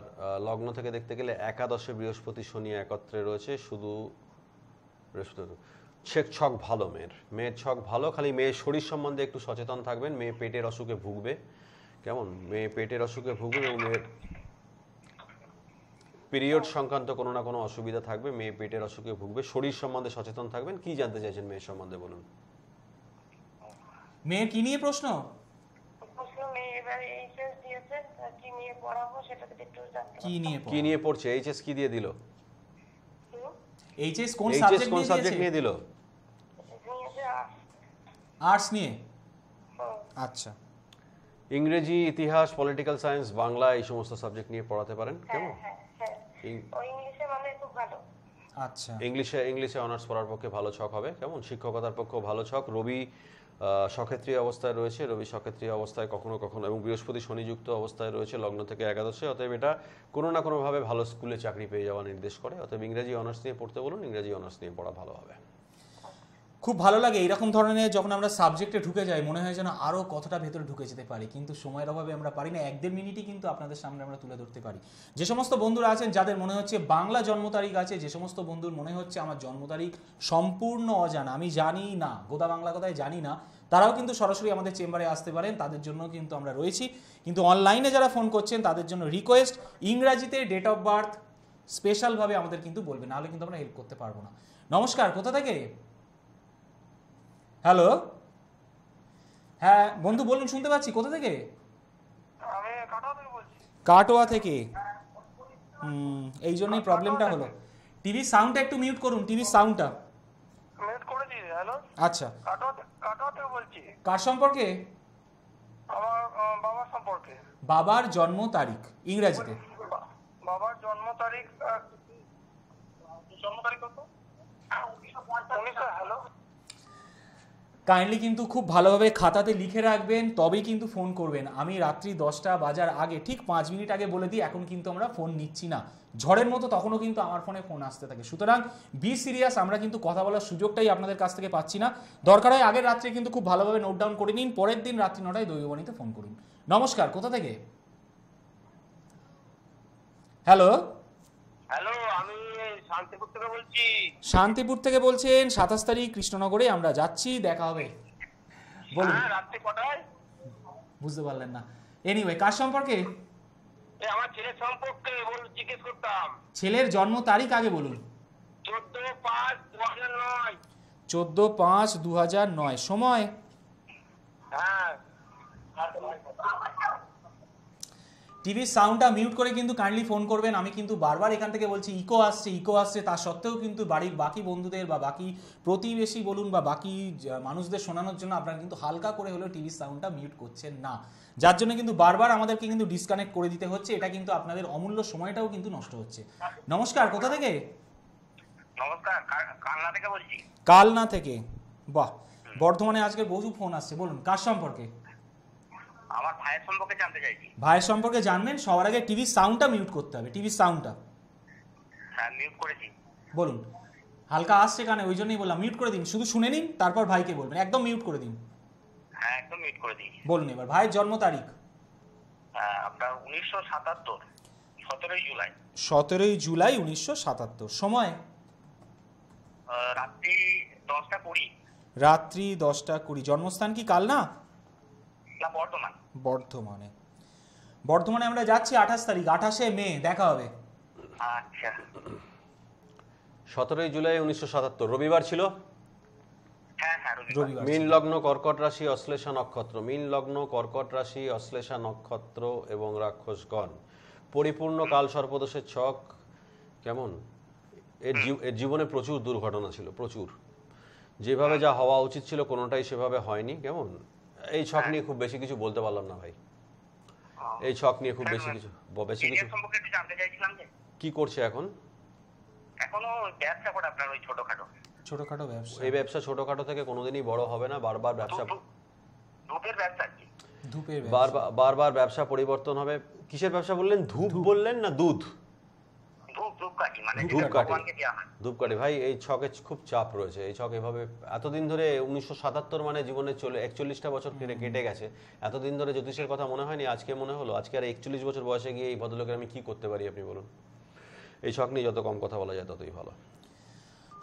লগ্ন থেকে দেখতে গেলে একাদশে বৃহস্পতি শনি একত্রে রয়েছে শুধু বৃহস্পতি ছেক ছক ভালো মেয়ের মেয়ের ছক ভালো খালি মেয়ের শরীর সম্বন্ধে একটু সচেতন থাকবেন মেয়ে পেটের অসুখে ভুগবে কেমন মেয়ে পেটের অসুখে ভুগবে এবং মেয়ের পিরিয়ড সংক্রান্ত কোনো না কোনো অসুবিধা থাকবে মেয়ে পেটের অসুখে ভুগবে শরীর সম্বন্ধে সচেতন থাকবেন কি জানতে চাইছেন মেয়ের সম্বন্ধে বলুন মেয়ের কি নিয়ে প্রশ্ন কি নিয়ে পড়ছে এইচএস কি দিয়ে দিল এইচএস কোন সাবজেক্ট কোন সাবজেক্ট নিয়ে দিল আর্টস নিয়ে আচ্ছা ইংরেজি ইতিহাস পলিটিক্যাল সায়েন্স বাংলা এই সমস্ত সাবজেক্ট নিয়ে পড়াতে পারেন হ্যাঁ, কেমন হ্যাঁ, হ্যাঁ। আচ্ছা ইংলিশে ইংলিশে অনার্স পড়ার পক্ষে ভালো ছক হবে কেমন শিক্ষকতার পক্ষেও ভালো ছক রবি সক্ষেত্রীয় অবস্থায় রয়েছে রবি সক্ষেত্রীয় অবস্থায় কখনো কখনো এবং বৃহস্পতি শনিযুক্ত অবস্থায় রয়েছে লগ্ন থেকে একাদশে অতএব এটা কোনো না কোনোভাবে ভালো স্কুলে চাকরি পেয়ে যাওয়া নির্দেশ করে অতএব ইংরেজি অনার্স নিয়ে পড়তে বলুন ইংরেজি অনার্স নিয়ে পড়া ভালো হবে খুব ভালো লাগে এরকম ধরনের যখন আমরা সাবজেক্টে ঢুকে যাই মনে হয় যেন আরও কথাটা ভেতরে ঢুকে যেতে পারি কিন্তু সময়ের অভাবে আমরা পারি না এক দেড় মিনিটই কিন্তু আপনাদের সামনে আমরা তুলে ধরতে পারি যে সমস্ত বন্ধুরা আছেন যাদের মনে হচ্ছে বাংলা জন্ম তারিখ আছে যে সমস্ত বন্ধুর মনে হচ্ছে আমার জন্ম তারিখ সম্পূর্ণ অজানা আমি জানি না গোদা বাংলা কথায় জানি না তারাও কিন্তু সরাসরি আমাদের চেম্বারে আসতে পারেন তাদের জন্য কিন্তু আমরা রয়েছি কিন্তু অনলাইনে যারা ফোন করছেন তাদের জন্য রিকোয়েস্ট ইংরাজিতে ডেট অফ বার্থ স্পেশালভাবে আমাদের কিন্তু বলবে নাহলে কিন্তু আমরা হেল্প করতে পারবো না নমস্কার কোথা থেকে হ্যালো হ্যাঁ বন্ধু বলুন শুনতে পাচ্ছি কোথা থেকে কাটোয়া থেকে হুম এই জন্যই প্রবলেমটা হলো টিভির সাউন্ডটা একটু মিউট করুন টিভির সাউন্ডটা আচ্ছা কার সম্পর্কে বাবার সম্পর্কে বাবার জন্ম তারিখ ইংরেজিতে বাবার জন্ম তারিখ জন্ম তারিখ কত হ্যালো কাইন্ডলি কিন্তু খুব ভালোভাবে খাতাতে লিখে রাখবেন তবেই কিন্তু ফোন করবেন আমি রাত্রি দশটা বাজার আগে ঠিক পাঁচ মিনিট আগে বলে দিই এখন কিন্তু আমরা ফোন নিচ্ছি না ঝড়ের মতো তখনও কিন্তু আমার ফোনে ফোন আসতে থাকে সুতরাং বি সিরিয়াস আমরা কিন্তু কথা বলার সুযোগটাই আপনাদের কাছ থেকে পাচ্ছি না দরকার হয় আগের রাত্রে কিন্তু খুব ভালোভাবে নোট ডাউন করে নিন পরের দিন রাত্রি নটায় দৈববাণীতে ফোন করুন নমস্কার কোথা থেকে হ্যালো শান্তিপুর থেকে বলছি শান্তিপুর থেকে বলছেন সাতাশ তারিখ কৃষ্ণনগরে আমরা যাচ্ছি দেখা হবে বলুন হ্যাঁ, রাত্রি কটায় বুঝতে পারলেন না এনিওয়ে কার সম্পর্কে আমার ছেলের সম্পর্কে বল জিজ্ঞেস করতাম ছেলের জন্ম তারিখ আগে বলুন চোদ্দ পাঁচ দু হাজার নয় চোদ্দ পাঁচ দু হাজার নয় সময় হ্যাঁ টিভির সাউন্ডটা মিউট করে কিন্তু কাইন্ডলি ফোন করবেন আমি কিন্তু বারবার এখান থেকে বলছি ইকো আসছে ইকো আসছে তা সত্ত্বেও কিন্তু বাড়ির বাকি বন্ধুদের বা বাকি প্রতিবেশী বলুন বা বাকি মানুষদের শোনানোর জন্য আপনারা কিন্তু হালকা করে হলেও টিভির সাউন্ডটা মিউট করছেন না যার জন্য কিন্তু বারবার আমাদেরকে কিন্তু ডিসকানেক্ট করে দিতে হচ্ছে এটা কিন্তু আপনাদের অমূল্য সময়টাও কিন্তু নষ্ট হচ্ছে নমস্কার কোথা থেকে থেকে বলছি কালনা থেকে বাহ বর্ধমানে আজকে বহু ফোন আসছে বলুন কার সম্পর্কে আমার ভাইয়ের সম্পর্কে জানতে চাইছি ভাইয়ের সম্পর্কে জানবেন সবার আগে টিভির সাউন্ডটা মিউট করতে হবে টিভির সাউন্ডটা হ্যাঁ মিউট করেছি বলুন হালকা আসছে কানে ওই জন্যই বললাম মিউট করে দিন শুধু শুনে নিন তারপর ভাইকে বলবেন একদম মিউট করে দিন হ্যাঁ একদম মিউট করে দিন বলুন এবার ভাইয়ের জন্ম তারিখ হ্যাঁ, আপনার উনিশশো সাতাত্তর সতেরোই জুলাই সতেরোই জুলাই উনিশশো সাতাত্তর সময় রাত্রি দশটা কুড়ি রাত্রি দশটা কুড়ি জন্মস্থান কি কাল না বর্তমান বর্ধমানে বর্ধমানে আমরা যাচ্ছি আঠাশ তারিখ আঠাশে মে দেখা হবে আচ্ছা। সতেরোই জুলাই উনিশশো সাতাত্তর হ্যাঁ, হ্যাঁ, রবিবার ছিল মীন লগ্ন কর্কট রাশি অশ্লেষা নক্ষত্র মীন লগ্ন কর্কট রাশি অশ্লেষা নক্ষত্র এবং রাক্ষসগণ পরিপূর্ণ কাল সর্পদোষের ছক কেমন এর এর জীবনে প্রচুর দুর্ঘটনা ছিল প্রচুর যেভাবে যা হওয়া উচিত ছিল কোনোটাই সেভাবে হয়নি কেমন এই ছক হ্যাঁ। নিয়ে খুব বেশি কিছু বলতে পারলাম না ভাই এই ছক নিয়ে খুব বেশি কিছু বেশি কিছু কি করছে এখন এখনো ব্যবসা করে আপনার ওই ছোটখাটো ছোটখাটো ব্যবসা এই ব্যবসা ছোটখাটো থেকে কোনোদিনই বড় হবে না বারবার ব্যবসা ধূপের ব্যবসা কি ধূপের বারবার বারবার ব্যবসা পরিবর্তন হবে কিসের ব্যবসা বললেন ধূপ বললেন না দুধ ধূপকাঠি মানে যেটা ধূপকাঠি ভাই এই ছকে খুব চাপ রয়েছে এই ছক এভাবে এতদিন ধরে উনিশশো সাতাত্তর মানে জীবনে চলে একচল্লিশটা বছর কেটে কেটে গেছে এতদিন ধরে জ্যোতিষের কথা মনে হয়নি আজকে মনে হলো আজকে আর একচল্লিশ বছর বয়সে গিয়ে এই ভদ্রলোকের আমি কি করতে পারি আপনি বলুন এই ছক নিয়ে যত কম কথা বলা যায় ততই ভালো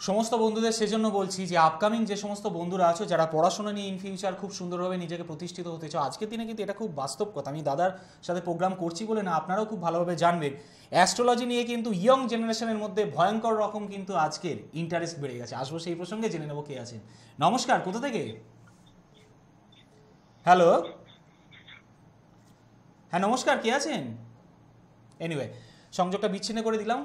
সমস্ত বন্ধুদের সেজন্য বলছি যে আপকামিং যে সমস্ত বন্ধুরা আছো যারা পড়াশোনা নিয়ে ইন ফিউচার খুব সুন্দরভাবে নিজেকে প্রতিষ্ঠিত হতে চাও আজকের দিনে কিন্তু এটা খুব বাস্তব কথা আমি দাদার সাথে প্রোগ্রাম করছি বলে না আপনারাও খুব ভালোভাবে জানবেন অ্যাস্ট্রোলজি নিয়ে কিন্তু ইয়ং জেনারেশনের মধ্যে ভয়ঙ্কর রকম কিন্তু আজকের ইন্টারেস্ট বেড়ে গেছে আসবো সেই প্রসঙ্গে জেনে নেবো কে আছেন নমস্কার কোথা থেকে হ্যালো হ্যাঁ নমস্কার কে আছেন এনিওয়ে সংযোগটা বিচ্ছিন্ন করে দিলাম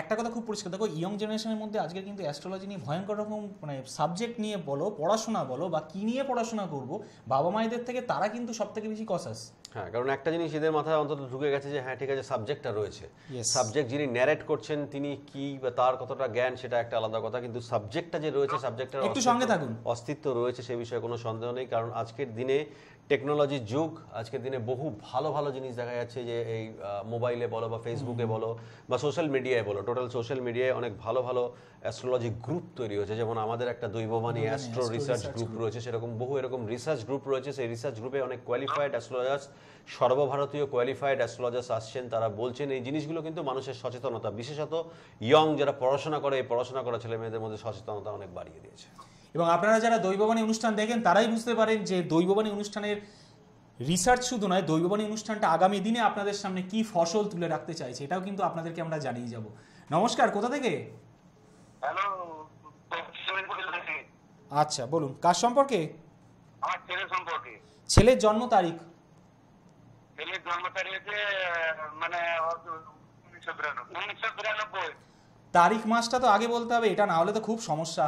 একটা কথা খুব পরিষ্কার দেখো ইয়ং জেনারেশনের মধ্যে আজকে কিন্তু অ্যাস্ট্রোলজি নিয়ে ভয়ঙ্কর রকম মানে সাবজেক্ট নিয়ে বলো পড়াশোনা বলো বা কী নিয়ে পড়াশোনা করব বাবা মায়েদের থেকে তারা কিন্তু সব থেকে বেশি কসাস হ্যাঁ কারণ একটা জিনিস এদের মাথায় অন্তত ঢুকে গেছে যে হ্যাঁ ঠিক আছে সাবজেক্টটা রয়েছে সাবজেক্ট যিনি ন্যারেট করছেন তিনি কি বা তার কতটা জ্ঞান সেটা একটা আলাদা কথা কিন্তু সাবজেক্টটা যে রয়েছে সাবজেক্টের একটু সঙ্গে থাকুন অস্তিত্ব রয়েছে সে বিষয়ে কোনো সন্দেহ নেই কারণ আজকের দিনে টেকনোলজির যুগ আজকের দিনে বহু ভালো ভালো জিনিস দেখা যাচ্ছে যে এই মোবাইলে বলো বা ফেসবুক ফেসবুকে বলো বা সোশ্যাল মিডিয়ায় বলো টোটাল সোশ্যাল মিডিয়ায় অনেক ভালো ভালো অ্যাস্ট্রোলজি গ্রুপ তৈরি হয়েছে যেমন আমাদের একটা দৈববাণী অ্যাস্ট্রো রিসার্চ গ্রুপ রয়েছে সেরকম বহু এরকম রিসার্চ গ্রুপ রয়েছে সেই রিসার্চ গ্রুপে অনেক কোয়ালিফাইড অ্যাস্ট্রোলজার্স সর্বভারতীয় কোয়ালিফাইড অ্যাস্ট্রোলজার্স আসছেন তারা বলছেন এই জিনিসগুলো কিন্তু মানুষের সচেতনতা বিশেষত ইয়ং যারা পড়াশোনা করে এই পড়াশোনা করা ছেলে মেয়েদের মধ্যে সচেতনতা অনেক বাড়িয়ে দিয়েছে এবং আপনারা যারা দৈববাণী অনুষ্ঠান দেখেন তারাই বুঝতে পারেন যে দৈববাণী অনুষ্ঠানের রিসার্চ শুধু নয় দৈববাণী অনুষ্ঠানটা আগামী দিনে আপনাদের সামনে কি ফসল তুলে রাখতে চাইছে এটাও কিন্তু আপনাদেরকে আমরা জানিয়ে যাব নমস্কার কোথা থেকে হ্যালো আচ্ছা বলুন কার সম্পর্কে আমার ছেলে সম্পর্কে ছেলের জন্ম তারিখ ছেলের জন্ম তারিখ মানে উনিশশো তারিখ মাসটা তো আগে বলতে হবে এটা না হলে তো খুব সমস্যা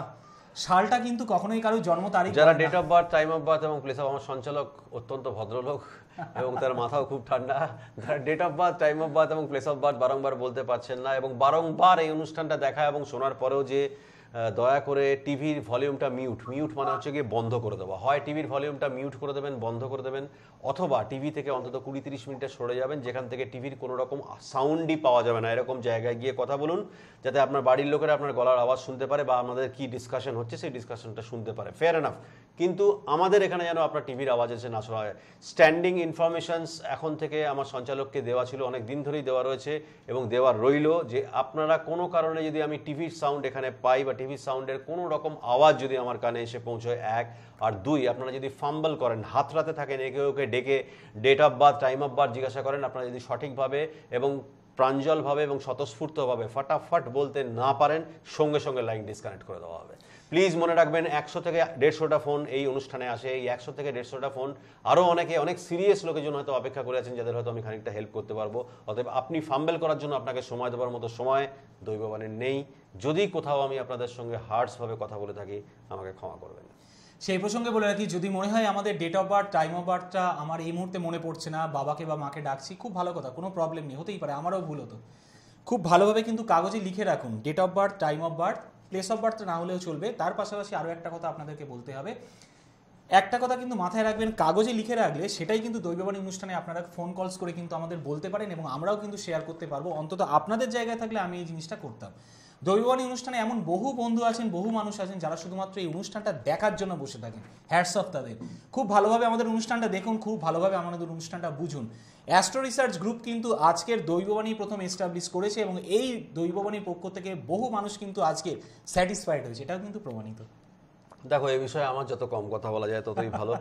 সালটা কিন্তু কখনোই কারো জন্ম তারিখ যারা date of birth time of birth এবং প্লেস অফ আমার সঞ্চালক অত্যন্ত ভদ্রলোক এবং তার মাথাও খুব ঠান্ডা যারা date of birth time of birth এবং প্লেস অফ বার্থ বারংবার বলতে পারছেন না এবং বারংবার এই অনুষ্ঠানটা দেখা এবং শোনার পরেও যে দয়া করে টিভির ভলিউমটা মিউট মিউট মানে হচ্ছে গিয়ে বন্ধ করে দেওয়া হয় টিভির ভলিউমটা মিউট করে দেবেন বন্ধ করে দেবেন অথবা টিভি থেকে অন্তত কুড়ি তিরিশ মিনিটে সরে যাবেন যেখান থেকে টিভির কোনো রকম সাউন্ডই পাওয়া যাবে না এরকম জায়গায় গিয়ে কথা বলুন যাতে আপনার বাড়ির লোকেরা আপনার গলার আওয়াজ শুনতে পারে বা আমাদের কি ডিসকাশন হচ্ছে সেই ডিসকাশনটা শুনতে পারে ফেয়ার এনাফ কিন্তু আমাদের এখানে যেন আপনার টিভির আওয়াজ এসে না শোনা হয় স্ট্যান্ডিং ইনফরমেশনস এখন থেকে আমার সঞ্চালককে দেওয়া ছিল অনেক দিন ধরেই দেওয়া রয়েছে এবং দেওয়া রইল যে আপনারা কোনো কারণে যদি আমি টিভির সাউন্ড এখানে পাই বা টিভির সাউন্ডের কোনো রকম আওয়াজ যদি আমার কানে এসে পৌঁছয় এক আর দুই আপনারা যদি ফাম্বল করেন হাতরাতে থাকেন একে ওকে ডেকে date of birth time of birth জিজ্ঞাসা করেন আপনারা যদি সঠিকভাবে এবং প্রাঞ্জলভাবে এবং স্বতঃস্ফূর্তভাবে ফটাফট বলতে না পারেন সঙ্গে সঙ্গে লাইন ডিসকানেক্ট করে দেওয়া হবে প্লিজ মনে রাখবেন একশো থেকে দেড়শোটা ফোন এই অনুষ্ঠানে আসে এই একশো থেকে দেড়শোটা ফোন আরও অনেকে অনেক সিরিয়াস লোকের জন্য হয়তো অপেক্ষা করে আছেন যাদের হয়তো আমি খানিকটা হেল্প করতে পারবো অতএব আপনি ফাম্বেল করার জন্য আপনাকে সময় দেওয়ার মতো সময় দৈববানের নেই যদি কোথাও আমি আপনাদের সঙ্গে হার্টসভাবে কথা বলে থাকি আমাকে ক্ষমা করবেন সেই প্রসঙ্গে বলে রাখি যদি মনে হয় আমাদের date of birth time of বার্থটা আমার এই মুহূর্তে মনে পড়ছে না বাবাকে বা মাকে ডাকছি খুব ভালো কথা কোনো প্রবলেম নেই হতেই পারে আমারও ভুল হতো খুব ভালোভাবে কিন্তু কাগজে লিখে রাখুন date of birth time of birth place of birth না হলেও চলবে তার পাশাপাশি আরও একটা কথা আপনাদেরকে বলতে হবে একটা কথা কিন্তু মাথায় রাখবেন কাগজে লিখে রাখলে সেটাই কিন্তু দৈববাণী অনুষ্ঠানে আপনারা ফোন কলস করে কিন্তু আমাদের বলতে পারেন এবং আমরাও কিন্তু শেয়ার করতে পারবো অন্তত আপনাদের জায়গায় থাকলে আমি এই জিনিসটা করতাম দৈববাণী অনুষ্ঠানে এমন বহু বন্ধু আছেন বহু মানুষ আছেন যারা শুধুমাত্র এই অনুষ্ঠানটা দেখার জন্য বসে থাকেন হ্যাটস অফ তাদের খুব ভালোভাবে আমাদের অনুষ্ঠানটা দেখুন খুব ভালোভাবে আমাদের অনুষ্ঠানটা বুঝুন অ্যাস্ট্রো রিসার্চ গ্রুপ কিন্তু আজকের দৈববাণী প্রথম এস্টাবলিশ করেছে এবং এই দৈববাণীর পক্ষ থেকে বহু মানুষ কিন্তু আজকে স্যাটিসফাইড হয়েছে এটাও কিন্তু প্রমাণিত দেখো এ বিষয়ে আমার যত কম কথা বলা যায় ততই ভালো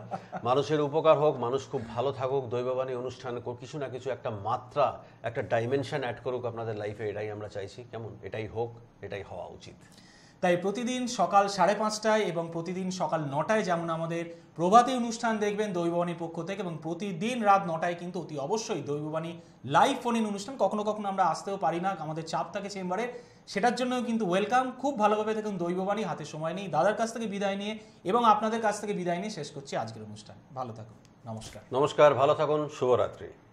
মানুষের উপকার হোক মানুষ খুব ভালো থাকুক দৈববাণী অনুষ্ঠান কিছু না কিছু একটা মাত্রা একটা ডাইমেনশন অ্যাড করুক আপনাদের লাইফে এটাই আমরা চাইছি কেমন এটাই হোক এটাই হওয়া উচিত তাই প্রতিদিন সকাল সাড়ে পাঁচটায় এবং প্রতিদিন সকাল নটায় যেমন আমাদের প্রভাতী অনুষ্ঠান দেখবেন দৈববাণীর পক্ষ থেকে এবং প্রতিদিন রাত নটায় কিন্তু অতি অবশ্যই দৈববাণী লাইভ ফোন ইন অনুষ্ঠান কখনো কখনো আমরা আসতেও পারি না আমাদের চাপ থাকে চেম্বারে সেটার জন্য কিন্তু ওয়েলকাম খুব ভালোভাবে দেখুন দৈববাণী হাতে সময় নেই দাদার কাছ থেকে বিদায় নিয়ে এবং আপনাদের কাছ থেকে বিদায় নিয়ে শেষ করছি আজকের অনুষ্ঠান ভালো থাকুন নমস্কার নমস্কার ভালো থাকুন শুভরাত্রি